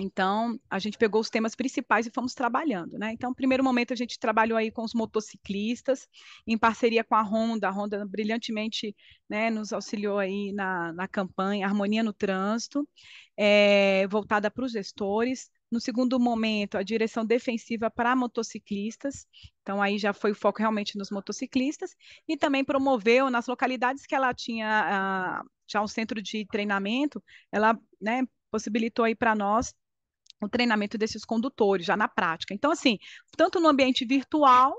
Então, a gente pegou os temas principais e fomos trabalhando, né? Então, no primeiro momento, a gente trabalhou aí com os motociclistas, em parceria com a Honda. A Honda brilhantemente né, nos auxiliou aí na, na campanha Harmonia no Trânsito, é, voltada para os gestores. No segundo momento, a direção defensiva para motociclistas. Então, aí já foi o foco realmente nos motociclistas. E também promoveu nas localidades que ela tinha ah, já um centro de treinamento, ela né, possibilitou aí para nós o treinamento desses condutores já na prática. Então, assim, tanto no ambiente virtual,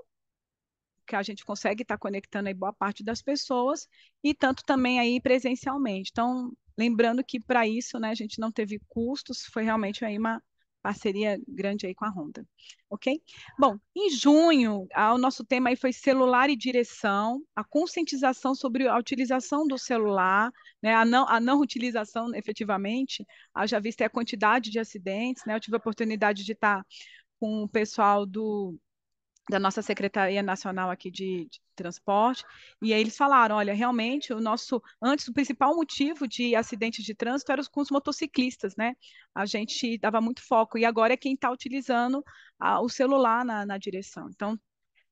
que a gente consegue estar tá conectando aí boa parte das pessoas, e tanto também aí presencialmente. Então, lembrando que para isso, né, a gente não teve custos, foi realmente aí uma, parceria grande aí com a Honda, ok? Bom, em junho, o nosso tema aí foi celular e direção, a conscientização sobre a utilização do celular, né, a, não, a não utilização efetivamente, já vista a quantidade de acidentes, né, eu tive a oportunidade de estar com o pessoal do da nossa Secretaria Nacional aqui de, de, Transporte, e aí eles falaram, olha, realmente o nosso, antes o principal motivo de acidentes de trânsito era com os motociclistas, né? A gente dava muito foco, e agora é quem está utilizando a, o celular na, na direção. Então,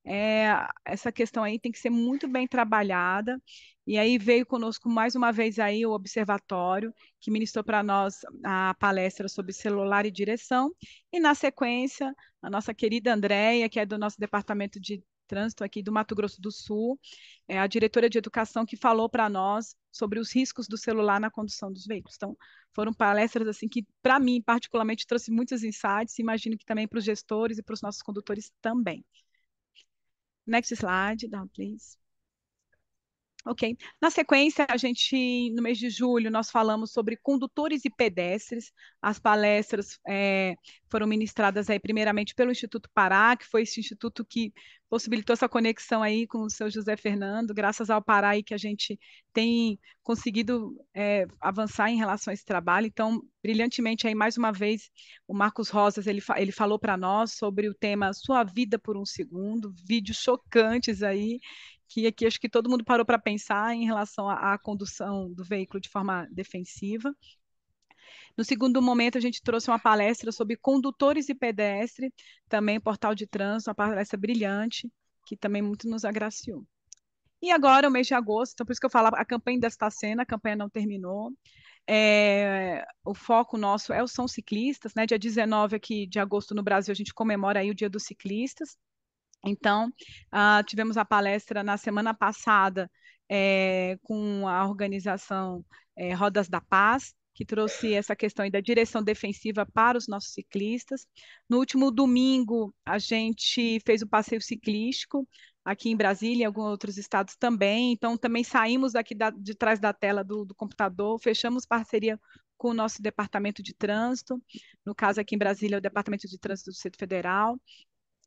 é, essa questão aí tem que ser muito bem trabalhada. E aí veio conosco mais uma vez aí o Observatório, que ministrou para nós a palestra sobre celular e direção. E na sequência, a nossa querida Andréia, que é do nosso departamento de trânsito aqui do Mato Grosso do Sul, é a diretora de educação que falou para nós sobre os riscos do celular na condução dos veículos. Então, foram palestras assim que para mim particularmente trouxe muitos insights, imagino que também para os gestores e para os nossos condutores também. Next slide down, please. Ok. Na sequência, a gente, no mês de julho, nós falamos sobre condutores e pedestres. As palestras é, foram ministradas aí primeiramente pelo Instituto Pará, que foi esse instituto que possibilitou essa conexão aí com o seu José Fernando, graças ao Pará aí que a gente tem conseguido é, avançar em relação a esse trabalho. Então, brilhantemente aí mais uma vez o Marcos Rosas ele, ele falou para nós sobre o tema Sua Vida por um Segundo, vídeos chocantes aí que aqui acho que todo mundo parou para pensar em relação à, condução do veículo de forma defensiva. No segundo momento, a gente trouxe uma palestra sobre condutores e pedestre, também portal de trânsito, uma palestra brilhante, que também muito nos agraciou. E agora, o mês de agosto, então por isso que eu falo, a campanha ainda está sendo, a campanha não terminou. É, o foco nosso é o são ciclistas, né? Dia 19 aqui de agosto no Brasil, a gente comemora aí o Dia dos Ciclistas. Então, uh, tivemos a palestra na semana passada é, com a organização é, Rodas da Paz, que trouxe essa questão da direção defensiva para os nossos ciclistas. No último domingo, a gente fez o passeio ciclístico aqui em Brasília, em alguns outros estados também. Então, também saímos daqui da, de trás da tela do, do computador, fechamos parceria com o nosso departamento de trânsito, no caso aqui em Brasília, é o departamento de trânsito do Distrito Federal,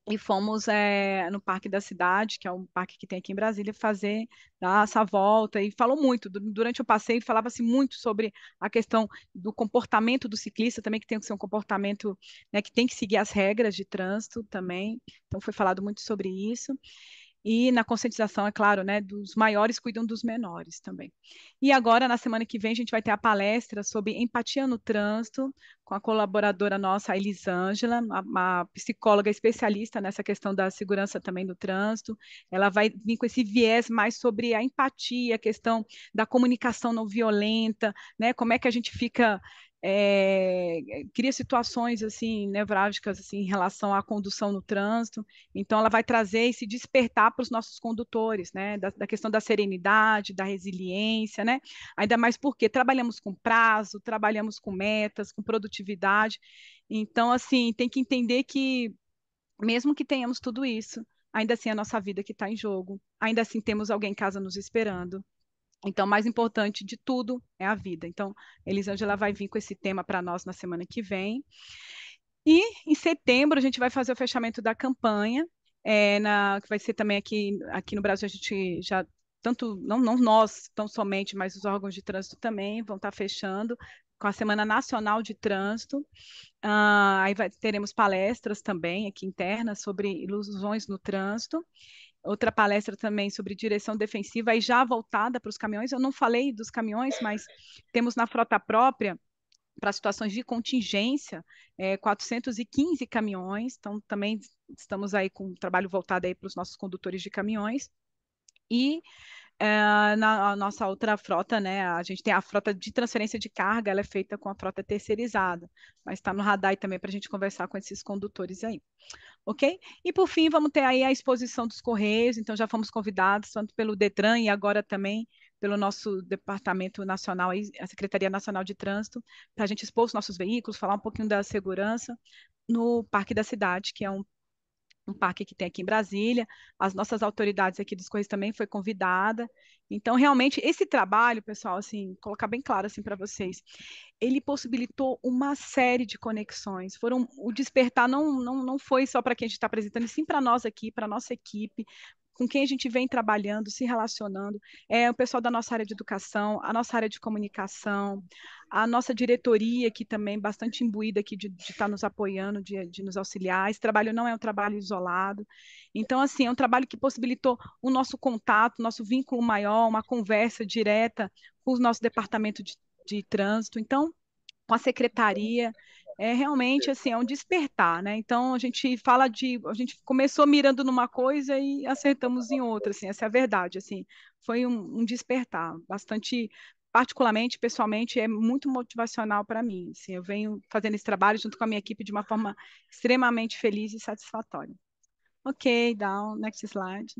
e fomos é, no Parque da Cidade, que é um parque que tem aqui em Brasília, fazer essa volta e falou muito durante o passeio falava-se assim, muito sobre a questão do comportamento do ciclista também que tem que ser um comportamento né, que tem que seguir as regras de trânsito também então foi falado muito sobre isso e na conscientização, é claro, né, dos maiores cuidam dos menores também. E agora, na semana que vem, a gente vai ter a palestra sobre empatia no trânsito, com a colaboradora nossa, a Elisângela, uma psicóloga especialista nessa questão da segurança também do trânsito. Ela vai vir com esse viés mais sobre a empatia, a questão da comunicação não violenta, né, como é que a gente fica é, cria situações assim nevrálgicas assim, em relação à condução no trânsito. Então, ela vai trazer e se despertar para os nossos condutores, né? Da, da, questão da serenidade, da resiliência, né? Ainda mais porque trabalhamos com prazo, trabalhamos com metas, com produtividade. Então, assim, tem que entender que mesmo que tenhamos tudo isso, ainda assim é a nossa vida que está em jogo. Ainda assim temos alguém em casa nos esperando. Então, mais importante de tudo é a vida. Então, Elisângela vai vir com esse tema para nós na semana que vem. E em setembro a gente vai fazer o fechamento da campanha, é, na, que vai ser também aqui, aqui no Brasil, a gente já tanto não, não nós tão somente, mas os órgãos de trânsito também vão estar tá fechando com a Semana Nacional de Trânsito. Ah, aí vai, teremos palestras também aqui internas sobre ilusões no trânsito outra palestra também sobre direção defensiva e já voltada para os caminhões. Eu não falei dos caminhões, mas temos na frota própria para situações de contingência, é, 415 caminhões, então também estamos aí com um trabalho voltado aí para os nossos condutores de caminhões e é, na nossa outra frota, né? A gente tem a frota de transferência de carga, ela é feita com a frota terceirizada, mas está no radar também para a gente conversar com esses condutores aí, ok? E por fim, vamos ter aí a exposição dos Correios, então já fomos convidados tanto pelo Detran e agora também pelo nosso Departamento Nacional, a Secretaria Nacional de Trânsito, para a gente expor os nossos veículos, falar um pouquinho da segurança no Parque da Cidade, que é um um parque que tem aqui em Brasília. As nossas autoridades aqui dos Correios também foi convidada. Então, realmente, esse trabalho, pessoal, assim, colocar bem claro assim para vocês, ele possibilitou uma série de conexões. Foram o despertar não não, não foi só para quem a gente está apresentando, e sim para nós aqui, para nossa equipe, com quem a gente vem trabalhando, se relacionando, é o pessoal da nossa área de educação, a nossa área de comunicação, a nossa diretoria, que também é bastante imbuída aqui de estar tá nos apoiando, de, de nos auxiliar. Esse trabalho não é um trabalho isolado. Então, assim, é um trabalho que possibilitou o nosso contato, nosso vínculo maior, uma conversa direta com o nosso departamento de, de trânsito. Então, com a secretaria, é realmente assim, é um despertar, né? Então a gente fala de, a gente começou mirando numa coisa e acertamos em outra, assim, essa é a verdade, assim, foi um, um despertar bastante particularmente, pessoalmente, é muito motivacional para mim. Assim, eu venho fazendo esse trabalho junto com a minha equipe de uma forma extremamente feliz e satisfatória. Ok, down, next slide.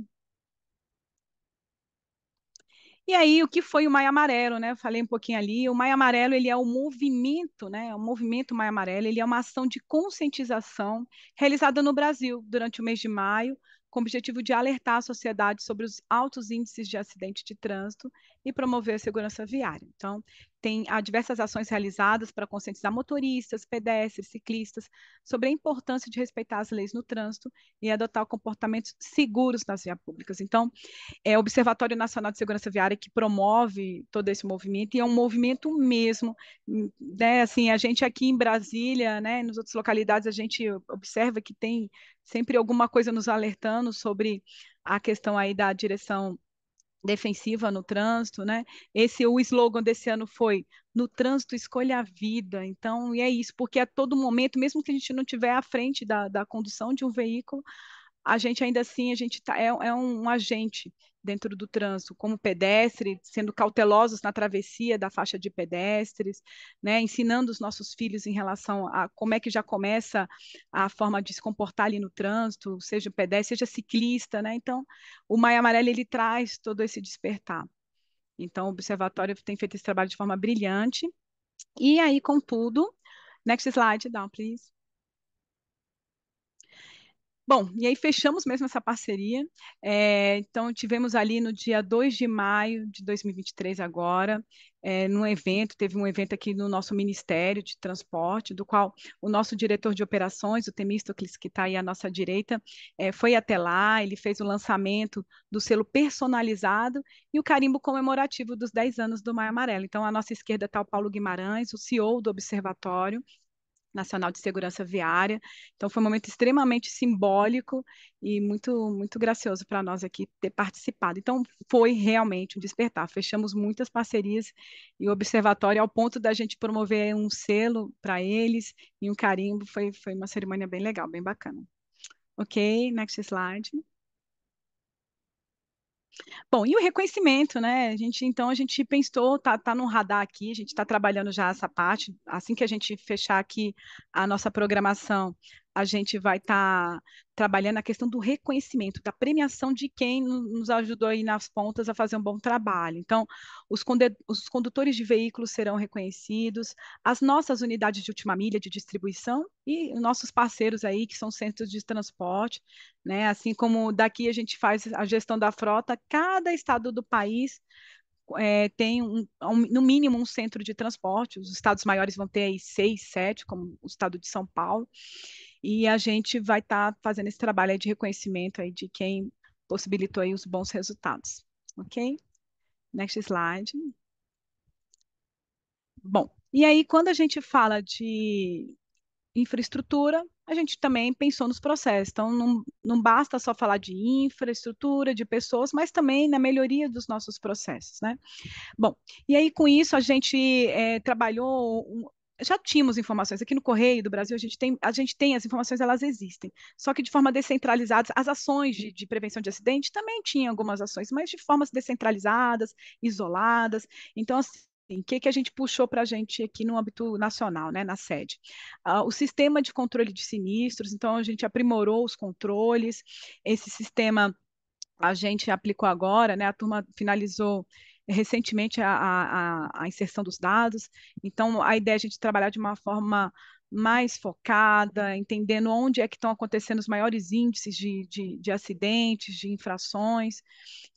E aí, o que foi o Maio Amarelo, né? falei um pouquinho ali. O Maio Amarelo, ele é um movimento, né? É o movimento Maio Amarelo, ele é uma ação de conscientização realizada no Brasil durante o mês de maio, com o objetivo de alertar a sociedade sobre os altos índices de acidente de trânsito e promover a segurança viária. Então, tem há diversas ações realizadas para conscientizar motoristas, pedestres, ciclistas sobre a importância de respeitar as leis no trânsito e adotar comportamentos seguros nas vias públicas. Então, é o Observatório Nacional de Segurança Viária que promove todo esse movimento e é um movimento mesmo, né? Assim, a gente aqui em Brasília, né, nos outras localidades a gente observa que tem sempre alguma coisa nos alertando sobre a questão aí da direção defensiva no trânsito, né? Esse o slogan desse ano foi no trânsito escolha a vida. Então, e é isso, porque a todo momento, mesmo que a gente não tiver à frente da, da condução de um veículo, a gente ainda assim a gente tá, é, é um, um agente dentro do trânsito, como pedestre, sendo cautelosos na travessia da faixa de pedestres, né, ensinando os nossos filhos em relação a como é que já começa a forma de se comportar ali no trânsito, seja pedestre, seja ciclista, né? Então, o Maia Amarelo ele traz todo esse despertar. Então, o observatório tem feito esse trabalho de forma brilhante. E aí, contudo, next slide, down, please. Bom, e aí fechamos mesmo essa parceria. É, então, tivemos ali no dia 2 de maio de 2023, agora, é, num evento, teve um evento aqui no nosso Ministério de Transporte, do qual o nosso diretor de operações, o Temístocles, que está aí à nossa direita, é, foi até lá, ele fez o lançamento do selo personalizado e o carimbo comemorativo dos 10 anos do Maio Amarelo. Então, à nossa esquerda está o Paulo Guimarães, o CEO do Observatório, Nacional de Segurança Viária. Então foi um momento extremamente simbólico e muito muito gracioso para nós aqui ter participado. Então foi realmente um despertar. Fechamos muitas parcerias e o observatório ao ponto da gente promover um selo para eles e um carimbo. Foi foi uma cerimônia bem legal, bem bacana. OK, next slide. Bom, e o reconhecimento, né? A gente, então, a gente pensou, tá, tá no radar aqui, a gente está trabalhando já essa parte. Assim que a gente fechar aqui a nossa programação, a gente vai estar tá trabalhando a questão do reconhecimento, da premiação de quem nos ajudou aí nas pontas a fazer um bom trabalho. Então, os, os condutores de veículos serão reconhecidos, as nossas unidades de última milha de distribuição e nossos parceiros aí, que são centros de transporte, né? Assim como daqui a gente faz a gestão da frota, cada estado do país é, tem um, um, no mínimo um centro de transporte. Os estados maiores vão ter aí seis, sete, como o estado de São Paulo e a gente vai estar tá fazendo esse trabalho de reconhecimento aí de quem possibilitou aí os bons resultados, ok? Next slide. Bom, e aí quando a gente fala de infraestrutura, a gente também pensou nos processos. Então, não, não basta só falar de infraestrutura, de pessoas, mas também na melhoria dos nossos processos, né? Bom, e aí com isso a gente é, trabalhou já tínhamos informações aqui no Correio do Brasil, a gente tem, a gente tem as informações, elas existem, só que de forma descentralizada, as ações de, de prevenção de acidente também tinham algumas ações, mas de formas descentralizadas, isoladas, então assim, o que, que a gente puxou para a gente aqui no âmbito nacional, né, na sede? Uh, o sistema de controle de sinistros, então a gente aprimorou os controles, esse sistema a gente aplicou agora, né, a turma finalizou recentemente a, a, a inserção dos dados. Então, a ideia é a gente trabalhar de uma forma mais focada, entendendo onde é que estão acontecendo os maiores índices de, de, de, acidentes, de infrações,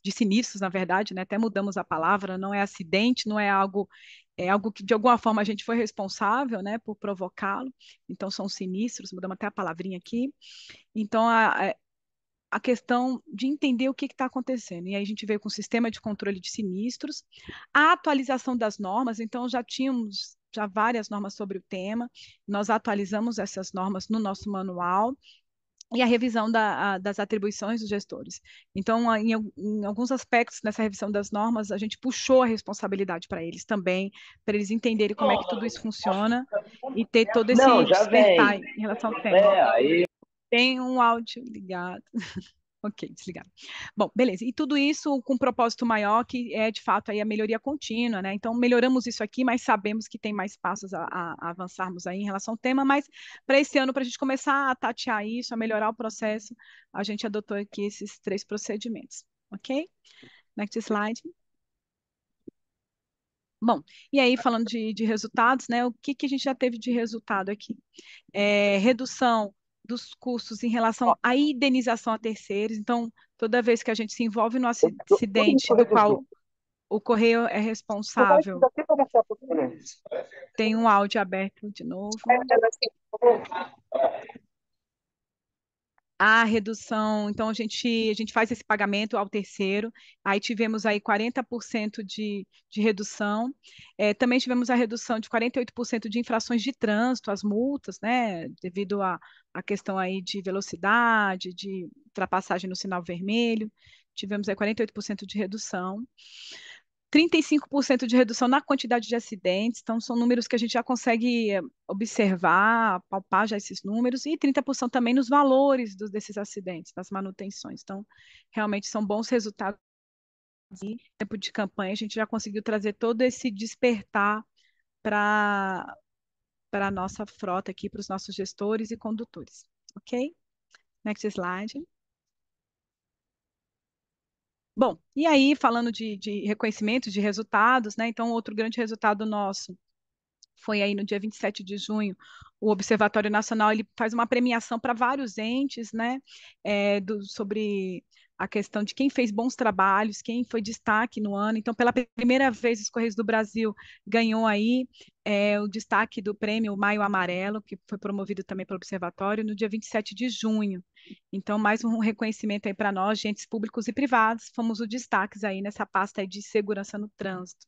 de sinistros, na verdade, né? até mudamos a palavra, não é acidente, não é algo, é algo que de alguma forma a gente foi responsável né, por provocá-lo, então são sinistros, mudamos até a palavrinha aqui. Então, a, a, é, a questão de entender o que está acontecendo. E aí a gente veio com o sistema de controle de sinistros, a atualização das normas, então já tínhamos já várias normas sobre o tema, nós atualizamos essas normas no nosso manual, e a revisão da, a, das atribuições dos gestores. Então, em, em, alguns aspectos, nessa revisão das normas, a gente puxou a responsabilidade para eles também, para eles entenderem como é que tudo isso funciona e ter todo esse Não, despertar vem. em relação ao tema. É, aí... Tem um áudio ligado. Ok, desligado. Bom, beleza. E tudo isso com um propósito maior, que é de fato aí a melhoria contínua, né? Então, melhoramos isso aqui, mas sabemos que tem mais passos a, a avançarmos aí em relação ao tema, mas para esse ano, para a gente começar a tatear isso, a melhorar o processo, a gente adotou aqui esses três procedimentos, ok? Next slide. Bom, e aí falando de, de resultados, né? O que, que a gente já teve de resultado aqui? É, redução dos custos em relação à indenização a terceiros. Então, toda vez que a gente se envolve no acidente do qual o correio é responsável. Tem um áudio aberto de novo. É, a redução, então a gente, a gente faz esse pagamento ao terceiro, aí tivemos aí 40% de, de redução, é, também tivemos a redução de 48% de infrações de trânsito, as multas, né, devido à a, a, questão aí de velocidade, de ultrapassagem no sinal vermelho, tivemos aí 48% de redução, 35% de redução na quantidade de acidentes, então são números que a gente já consegue observar, palpar já esses números, e 30% também nos valores dos, desses acidentes, nas manutenções. Então, realmente são bons resultados. E tempo de campanha, a gente já conseguiu trazer todo esse despertar para a nossa frota aqui, para os nossos gestores e condutores. Ok? Next slide. Bom, e aí, falando de, de reconhecimento de resultados, né? Então, outro grande resultado nosso foi aí no dia 27 de junho, o Observatório Nacional ele faz uma premiação para vários entes, né, é, do, sobre a questão de quem fez bons trabalhos, quem foi destaque no ano. Então, pela primeira vez, os Correios do Brasil ganhou aí é, o destaque do prêmio Maio Amarelo, que foi promovido também pelo Observatório, no dia 27 de junho. Então, mais um reconhecimento aí para nós, agentes públicos e privados, fomos os destaques aí nessa pasta aí de segurança no trânsito.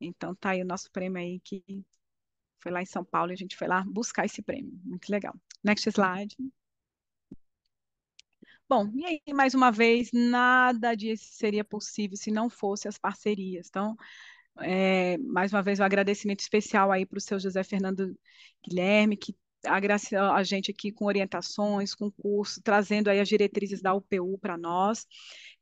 Então, tá aí o nosso prêmio aí que foi lá em São Paulo e a gente foi lá buscar esse prêmio. Muito legal. Next slide. Bom, e aí, mais uma vez, nada disso seria possível se não fosse as parcerias. Então, é, mais uma vez, um agradecimento especial aí para o seu José Fernando Guilherme, que agraciar a gente aqui com orientações, com curso, trazendo aí as diretrizes da UPU para nós.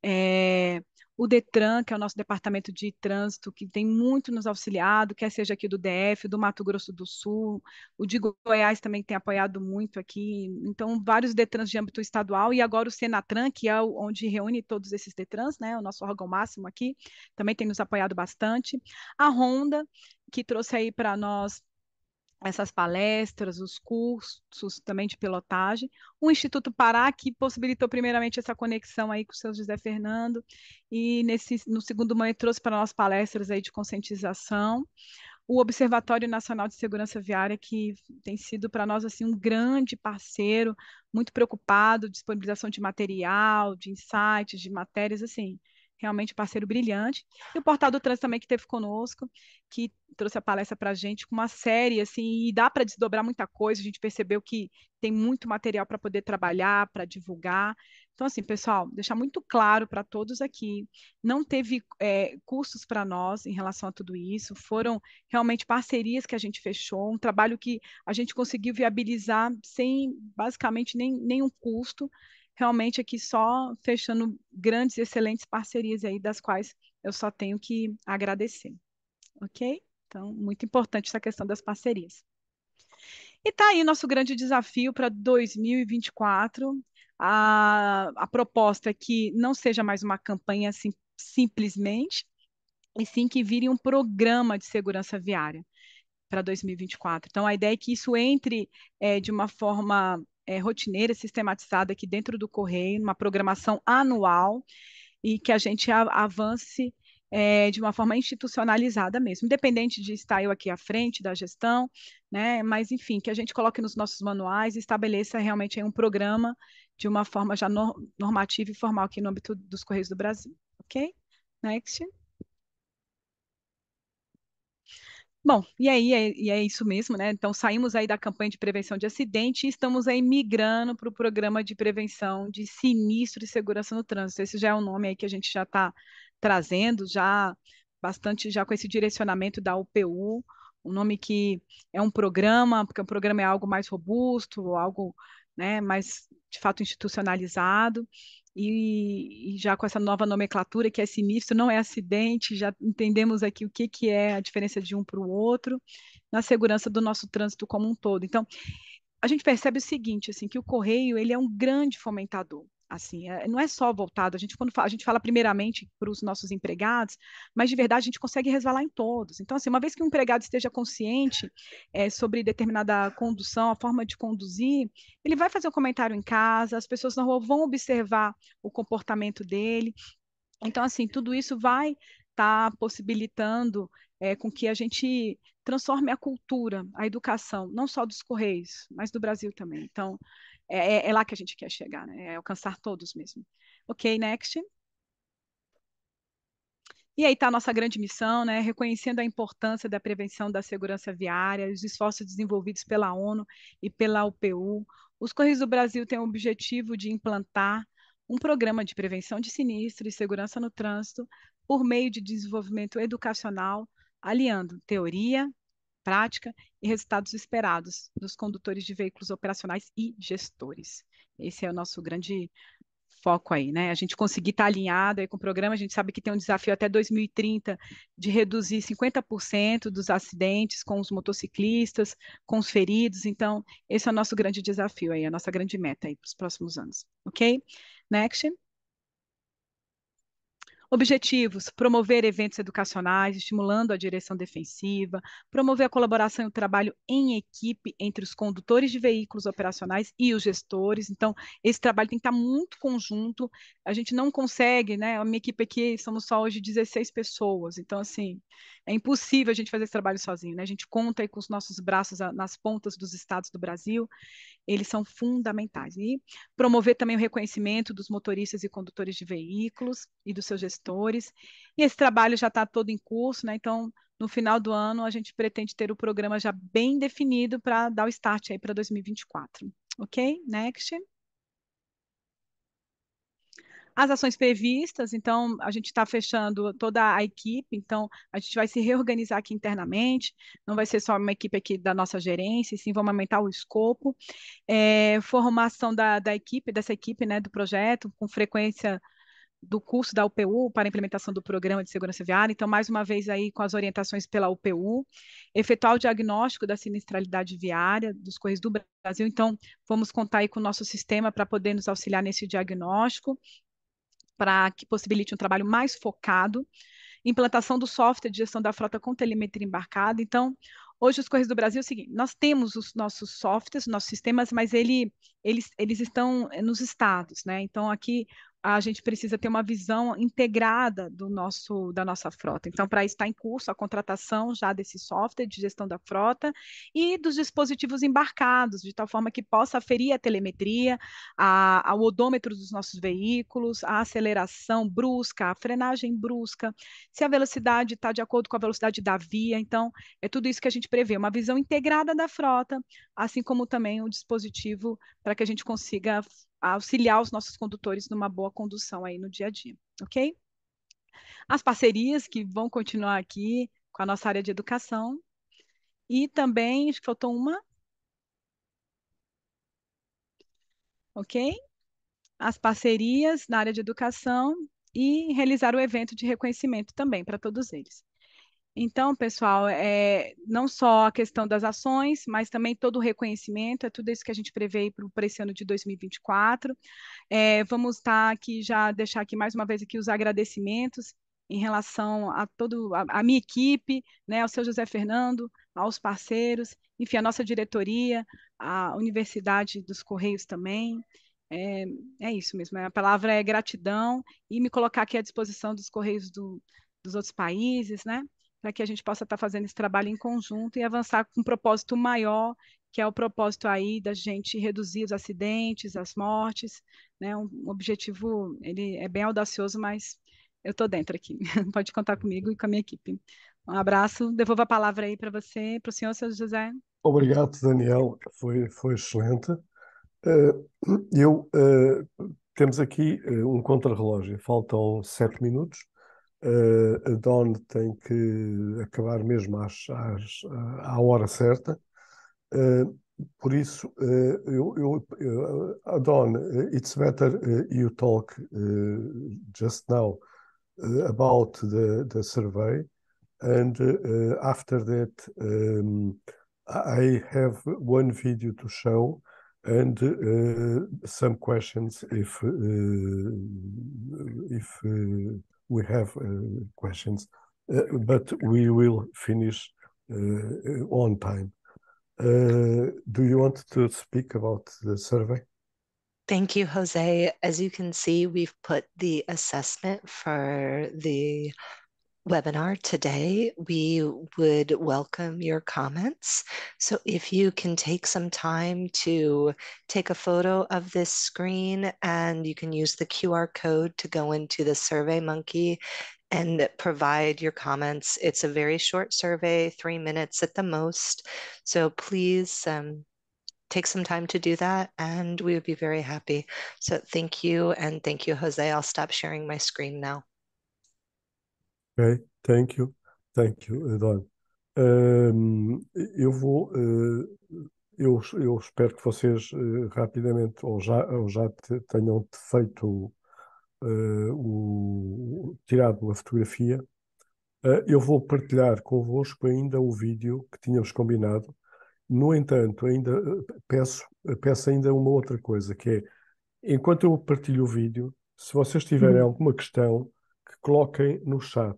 É, o DETRAN, que é o nosso departamento de trânsito, que tem muito nos auxiliado, quer seja aqui do DF, do Mato Grosso do Sul, o de Goiás também tem apoiado muito aqui, então vários DETRANs de âmbito estadual, e agora o Senatran, que é onde reúne todos esses DETRANs, né, o nosso órgão máximo aqui, também tem nos apoiado bastante, a Ronda, que trouxe aí para nós essas palestras, os cursos também de pilotagem. O Instituto Pará, que possibilitou primeiramente essa conexão aí com o seu José Fernando, e nesse, no segundo momento trouxe para nós palestras aí de conscientização. O Observatório Nacional de Segurança Viária, que tem sido para nós assim um grande parceiro, muito preocupado, disponibilização de material, de insights, de matérias, assim, realmente parceiro brilhante. E o Portal do Trânsito também que teve conosco, que trouxe a palestra para a gente com uma série, assim, e dá para desdobrar muita coisa, a gente percebeu que tem muito material para poder trabalhar, para divulgar. Então, assim, pessoal, deixar muito claro para todos aqui, não teve é, custos para nós em relação a tudo isso, foram realmente parcerias que a gente fechou, um trabalho que a gente conseguiu viabilizar sem, basicamente, nem, nenhum custo, realmente aqui só fechando grandes e excelentes parcerias aí, das quais eu só tenho que agradecer. Ok? Então, muito importante essa questão das parcerias. E está aí nosso grande desafio para 2024. A, a proposta é que não seja mais uma campanha assim, simplesmente, e sim que vire um programa de segurança viária para 2024. Então, a ideia é que isso entre é, de uma forma é, rotineira, sistematizada aqui dentro do Correio, uma programação anual, e que a gente avance é, de uma forma institucionalizada mesmo, independente de estar eu aqui à frente da gestão, né? Mas enfim, que a gente coloque nos nossos manuais e estabeleça realmente um programa de uma forma já normativa e formal aqui no âmbito dos Correios do Brasil, ok? Next. Bom, e aí é, e é isso mesmo, né? Então saímos aí da campanha de prevenção de acidente e estamos aí migrando para o programa de prevenção de sinistro e segurança no trânsito. Esse já é um nome aí que a gente já está trazendo, já bastante já com esse direcionamento da UPU, um nome que é um programa, porque o um programa é algo mais robusto, algo né, mais de fato institucionalizado e, e, já com essa nova nomenclatura que é sinistro, não é acidente, já entendemos aqui o que, que é a diferença de um para o outro, na segurança do nosso trânsito como um todo. Então, a gente percebe o seguinte, assim, que o correio ele é um grande fomentador assim, é, não é só voltado, a gente quando fala, a gente fala primeiramente para os nossos empregados, mas de verdade a gente consegue resvalar em todos. Então, assim, uma vez que um empregado esteja consciente é, sobre determinada condução, a forma de conduzir, ele vai fazer um comentário em casa, as pessoas na rua vão observar o comportamento dele. Então, assim, tudo isso vai estar tá possibilitando é, com que a gente transforme a cultura, a educação, não só dos Correios, mas do Brasil também. Então, é, é, é lá que a gente quer chegar, né? É alcançar todos mesmo. Ok, next. E aí está a nossa grande missão, né? reconhecendo a importância da prevenção da segurança viária, os esforços desenvolvidos pela ONU e pela UPU. Os Correios do Brasil têm o objetivo de implantar um programa de prevenção de sinistro e segurança no trânsito por meio de desenvolvimento educacional, aliando teoria, prática e resultados esperados dos condutores de veículos operacionais e gestores. Esse é o nosso grande foco aí, né? A gente conseguir estar tá alinhado aí com o programa, a gente sabe que tem um desafio até 2030 de reduzir 50% dos acidentes com os motociclistas, com os feridos. Então, esse é o nosso grande desafio aí, a nossa grande meta aí para os próximos anos, ok? Next. Objetivos: promover eventos educacionais, estimulando a direção defensiva, promover a colaboração e o trabalho em equipe entre os condutores de veículos operacionais e os gestores. Então, esse trabalho tem que estar muito conjunto. A gente não consegue, né? A minha equipe aqui somos só hoje 16 pessoas. Então, assim, é impossível a gente fazer esse trabalho sozinho, né? A gente conta aí com os nossos braços nas pontas dos estados do Brasil eles são fundamentais. E promover também o reconhecimento dos motoristas e condutores de veículos e dos seus gestores. E esse trabalho já está todo em curso, né? Então, no final do ano, a gente pretende ter o programa já bem definido para dar o start aí para 2024. Ok? Next as ações previstas, então a gente está fechando toda a equipe, então a gente vai se reorganizar aqui internamente, não vai ser só uma equipe aqui da nossa gerência, sim, vamos aumentar o escopo, é, formação da, da equipe, dessa equipe, né, do projeto, com frequência do curso da UPU para implementação do programa de segurança viária. Então, mais uma vez aí com as orientações pela UPU, efetuar o diagnóstico da sinistralidade viária dos correios do Brasil. Então, vamos contar aí com o nosso sistema para poder nos auxiliar nesse diagnóstico para que possibilite um trabalho mais focado, implantação do software de gestão da frota com telemetria embarcada. Então, hoje os Correios do Brasil é o seguinte, nós temos os nossos softwares, nossos sistemas, mas ele, eles, eles estão nos estados, né? Então, aqui a gente precisa ter uma visão integrada do nosso da nossa frota. Então, para estar em curso a contratação já desse software de gestão da frota e dos dispositivos embarcados, de tal forma que possa aferir a telemetria, a, o odômetro dos nossos veículos, a aceleração brusca, a frenagem brusca, se a velocidade está de acordo com a velocidade da via. Então, é tudo isso que a gente prevê, uma visão integrada da frota, assim como também o dispositivo para que a gente consiga auxiliar os nossos condutores numa boa condução aí no dia a dia, ok? As parcerias que vão continuar aqui com a nossa área de educação. E também, acho que faltou uma. Ok? As parcerias na área de educação e realizar o evento de reconhecimento também para todos eles. Então, pessoal, é, não só a questão das ações, mas também todo o reconhecimento, é tudo isso que a gente prevê para esse ano de 2024. É, vamos estar tá aqui já deixar aqui mais uma vez aqui os agradecimentos em relação a todo a, a minha equipe, né, ao seu José Fernando, aos parceiros, enfim, a nossa diretoria, a Universidade dos Correios também. É, é isso mesmo, a palavra é gratidão e me colocar aqui à disposição dos Correios do, dos outros países, né? para que a gente possa estar tá fazendo esse trabalho em conjunto e avançar com um propósito maior, que é o propósito aí da gente reduzir os acidentes, as mortes, né? Um objetivo, ele é bem audacioso, mas eu estou dentro aqui. Pode contar comigo e com a minha equipe. Um abraço, devolvo a palavra aí para você, para o senhor, seu José. Obrigado, Daniel, foi, foi excelente. Eh, eu, eh, temos aqui eh, um contrarrelógio, faltam sete minutos. Eh, a Dawn tem que acabar mesmo às, às, à hora certa. Eh, por isso, eh, eu, eu, eu, a Dawn, it's better you talk just now about the, the survey. And after that, um, I have one video to show and uh, some questions if uh, if uh, we have uh, questions, uh, but we will finish uh, on time. do you want to speak about the survey? Thank you, Jose. As you can see, we've put the assessment for the webinar today, we would welcome your comments. So if you can take some time to take a photo of this screen and you can use the QR code to go into the SurveyMonkey and provide your comments. It's a very short survey, three minutes at the most. So please um, take some time to do that and we would be very happy. So thank you and thank you, Jose. I'll stop sharing my screen now. Ok, thank you, thank you, Eduardo. eu vou, eh, eu, eu espero que vocês eh, rapidamente ou já, ou já te- tenham feito eh, o, tirado a fotografia. Ah, eu vou partilhar convosco ainda o vídeo que tínhamos combinado. No entanto, ainda peço, peço ainda uma outra coisa, que é, enquanto eu partilho o vídeo, se vocês tiverem hum. alguma questão, coloquem no chat.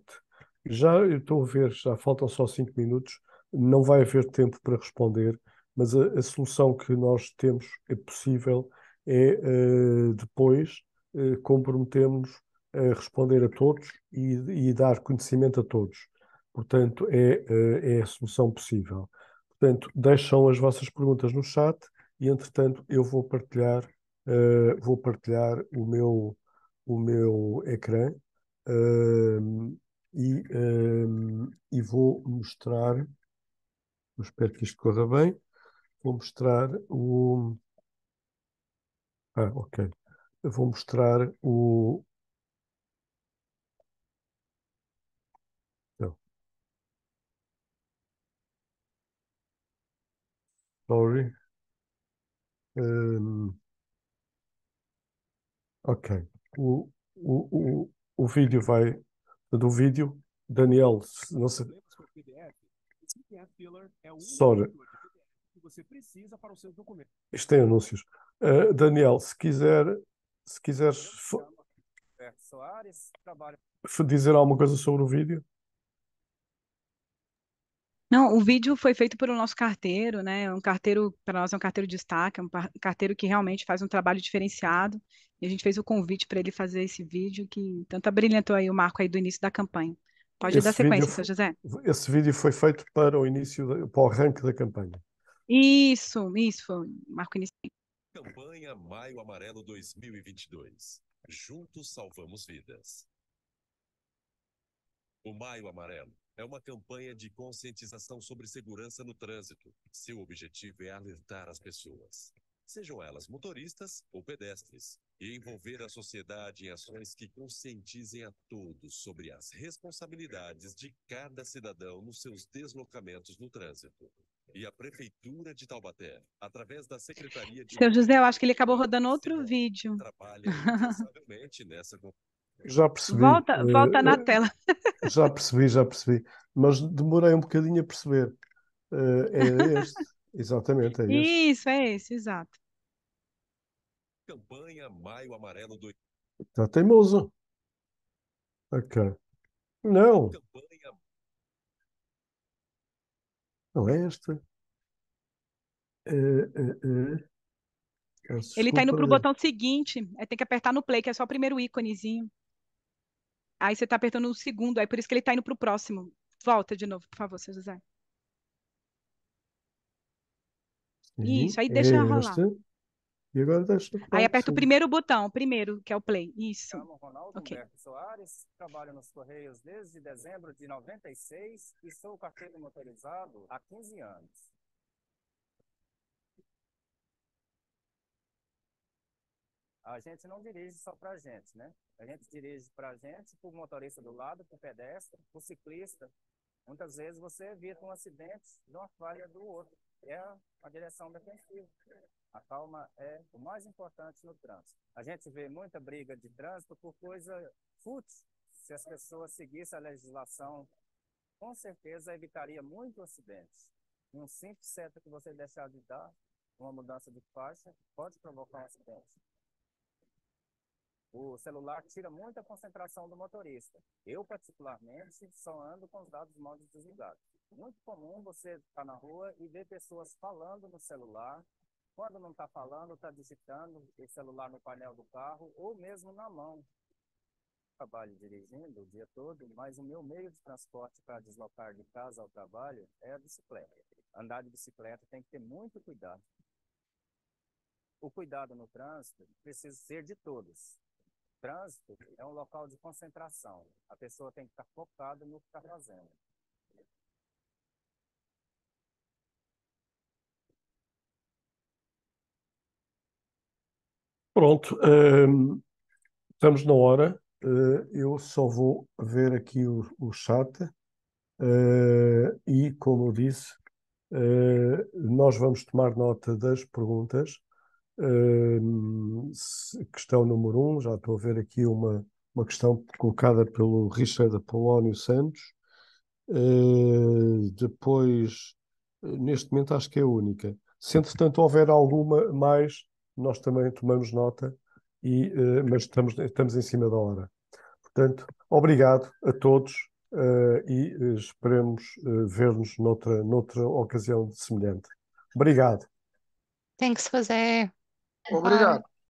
Já eu estou a ver, já faltam só cinco minutos, não vai haver tempo para responder, mas a, a solução que nós temos é possível é uh, depois uh, eh, comprometermos a responder a todos e, e, dar conhecimento a todos. Portanto, é, uh, é a solução possível. Portanto, deixam as vossas perguntas no chat e, entretanto, eu vou partilhar, vou partilhar o meu, o meu ecrã Uh, e, uh, e, vou mostrar, espero que isto corra bem, vou mostrar o. Ah, ok. Vou mostrar o. Não. Sorry. Um... ok. O, o, o, o vídeo vai do vídeo Daniel não sei é Sorry. Isto tem anúncios. Uh, Daniel, se quiser, se quiseres dizer alguma coisa sobre o vídeo. Não, o vídeo foi feito pelo nosso carteiro, né? Um carteiro, para nós é um carteiro de destaque, é um carteiro que realmente faz um trabalho diferenciado. E a gente fez o convite para ele fazer esse vídeo que tanto abrilhantou aí o marco aí do início da campanha. Pode esse dar sequência, seu José. Esse vídeo foi feito para o início, para o arranque da campanha. Isso, isso, foi. marco início. Campanha Maio Amarelo 2022. Juntos salvamos vidas. O Maio Amarelo é uma campanha de conscientização sobre segurança no trânsito. Seu objetivo é alertar as pessoas, sejam elas motoristas ou pedestres, e envolver a sociedade em ações que conscientizem a todos sobre as responsabilidades de cada cidadão nos seus deslocamentos no trânsito. E a Prefeitura de Taubaté, através da Secretaria de. Seu José, eu acho que ele acabou rodando outro vídeo. Trabalha responsavelmente nessa já percebi. Volta, eh, volta uh, na tela. Já percebi, já percebi. Mas demorei um bocadinho a perceber. Uh, é este. Exatamente, é este. Isso, é esse, exato. Campanha Maio Amarelo do. Está teimoso. Ok. Não. Campanha... Não é este. Uh, Ele está indo para o botão seguinte. Tem que apertar no play, que é só o primeiro íconezinho. Aí você está apertando o segundo, aí por isso que ele está indo para o próximo. Volta de novo, por favor, seu José. Sim, isso, aí é, deixa é rolar. Este. E agora tá Aí aperta o primeiro botão, o primeiro, que é o play. Isso. Me Ronaldo okay. Humberto Soares, trabalho nos Correios desde dezembro de 96 e sou carteiro motorizado há 15 anos. A gente não dirige só para a gente, né? A gente dirige para a gente, para o motorista do lado, para o pedestre, para o ciclista. Muitas vezes você evita um acidente de uma falha do outro. É a direção defensiva. A calma é o mais importante no trânsito. A gente vê muita briga de trânsito por coisa fútil. Se as pessoas seguissem a legislação, com certeza evitaria muito acidentes. Um simples seta que você deixar de dar, uma mudança de faixa, pode provocar um acidente. O celular tira muita concentração do motorista. Eu, particularmente, só ando com os dados móveis desligados. Muito comum você estar tá na rua e ver pessoas falando no celular. Quando não está falando, está digitando o celular no painel do carro ou mesmo na mão. Trabalho dirigindo o dia todo, mas o meu meio de transporte para deslocar de casa ao trabalho é a bicicleta. Andar de bicicleta tem que ter muito cuidado. O cuidado no trânsito precisa ser de todos, Trânsito é um local de concentração. A pessoa tem que estar focada no que está fazendo. Pronto, ehm, estamos na hora. Eh, eu só vou ver aqui o, o chat. Uh, e, como eu disse, uh, nós vamos tomar nota das perguntas Uh, questão número um, já estou a ver aqui uma, uma questão colocada pelo Richard Apolónio Santos. Uh, depois, neste momento, acho que é a única. Se entretanto houver alguma mais, nós também tomamos nota, e, uh, mas estamos, estamos em cima da hora. Portanto, obrigado a todos ah, e esperemos ver-nos noutra, noutra ocasião semelhante. Obrigado. Thanks, José. Obrigado.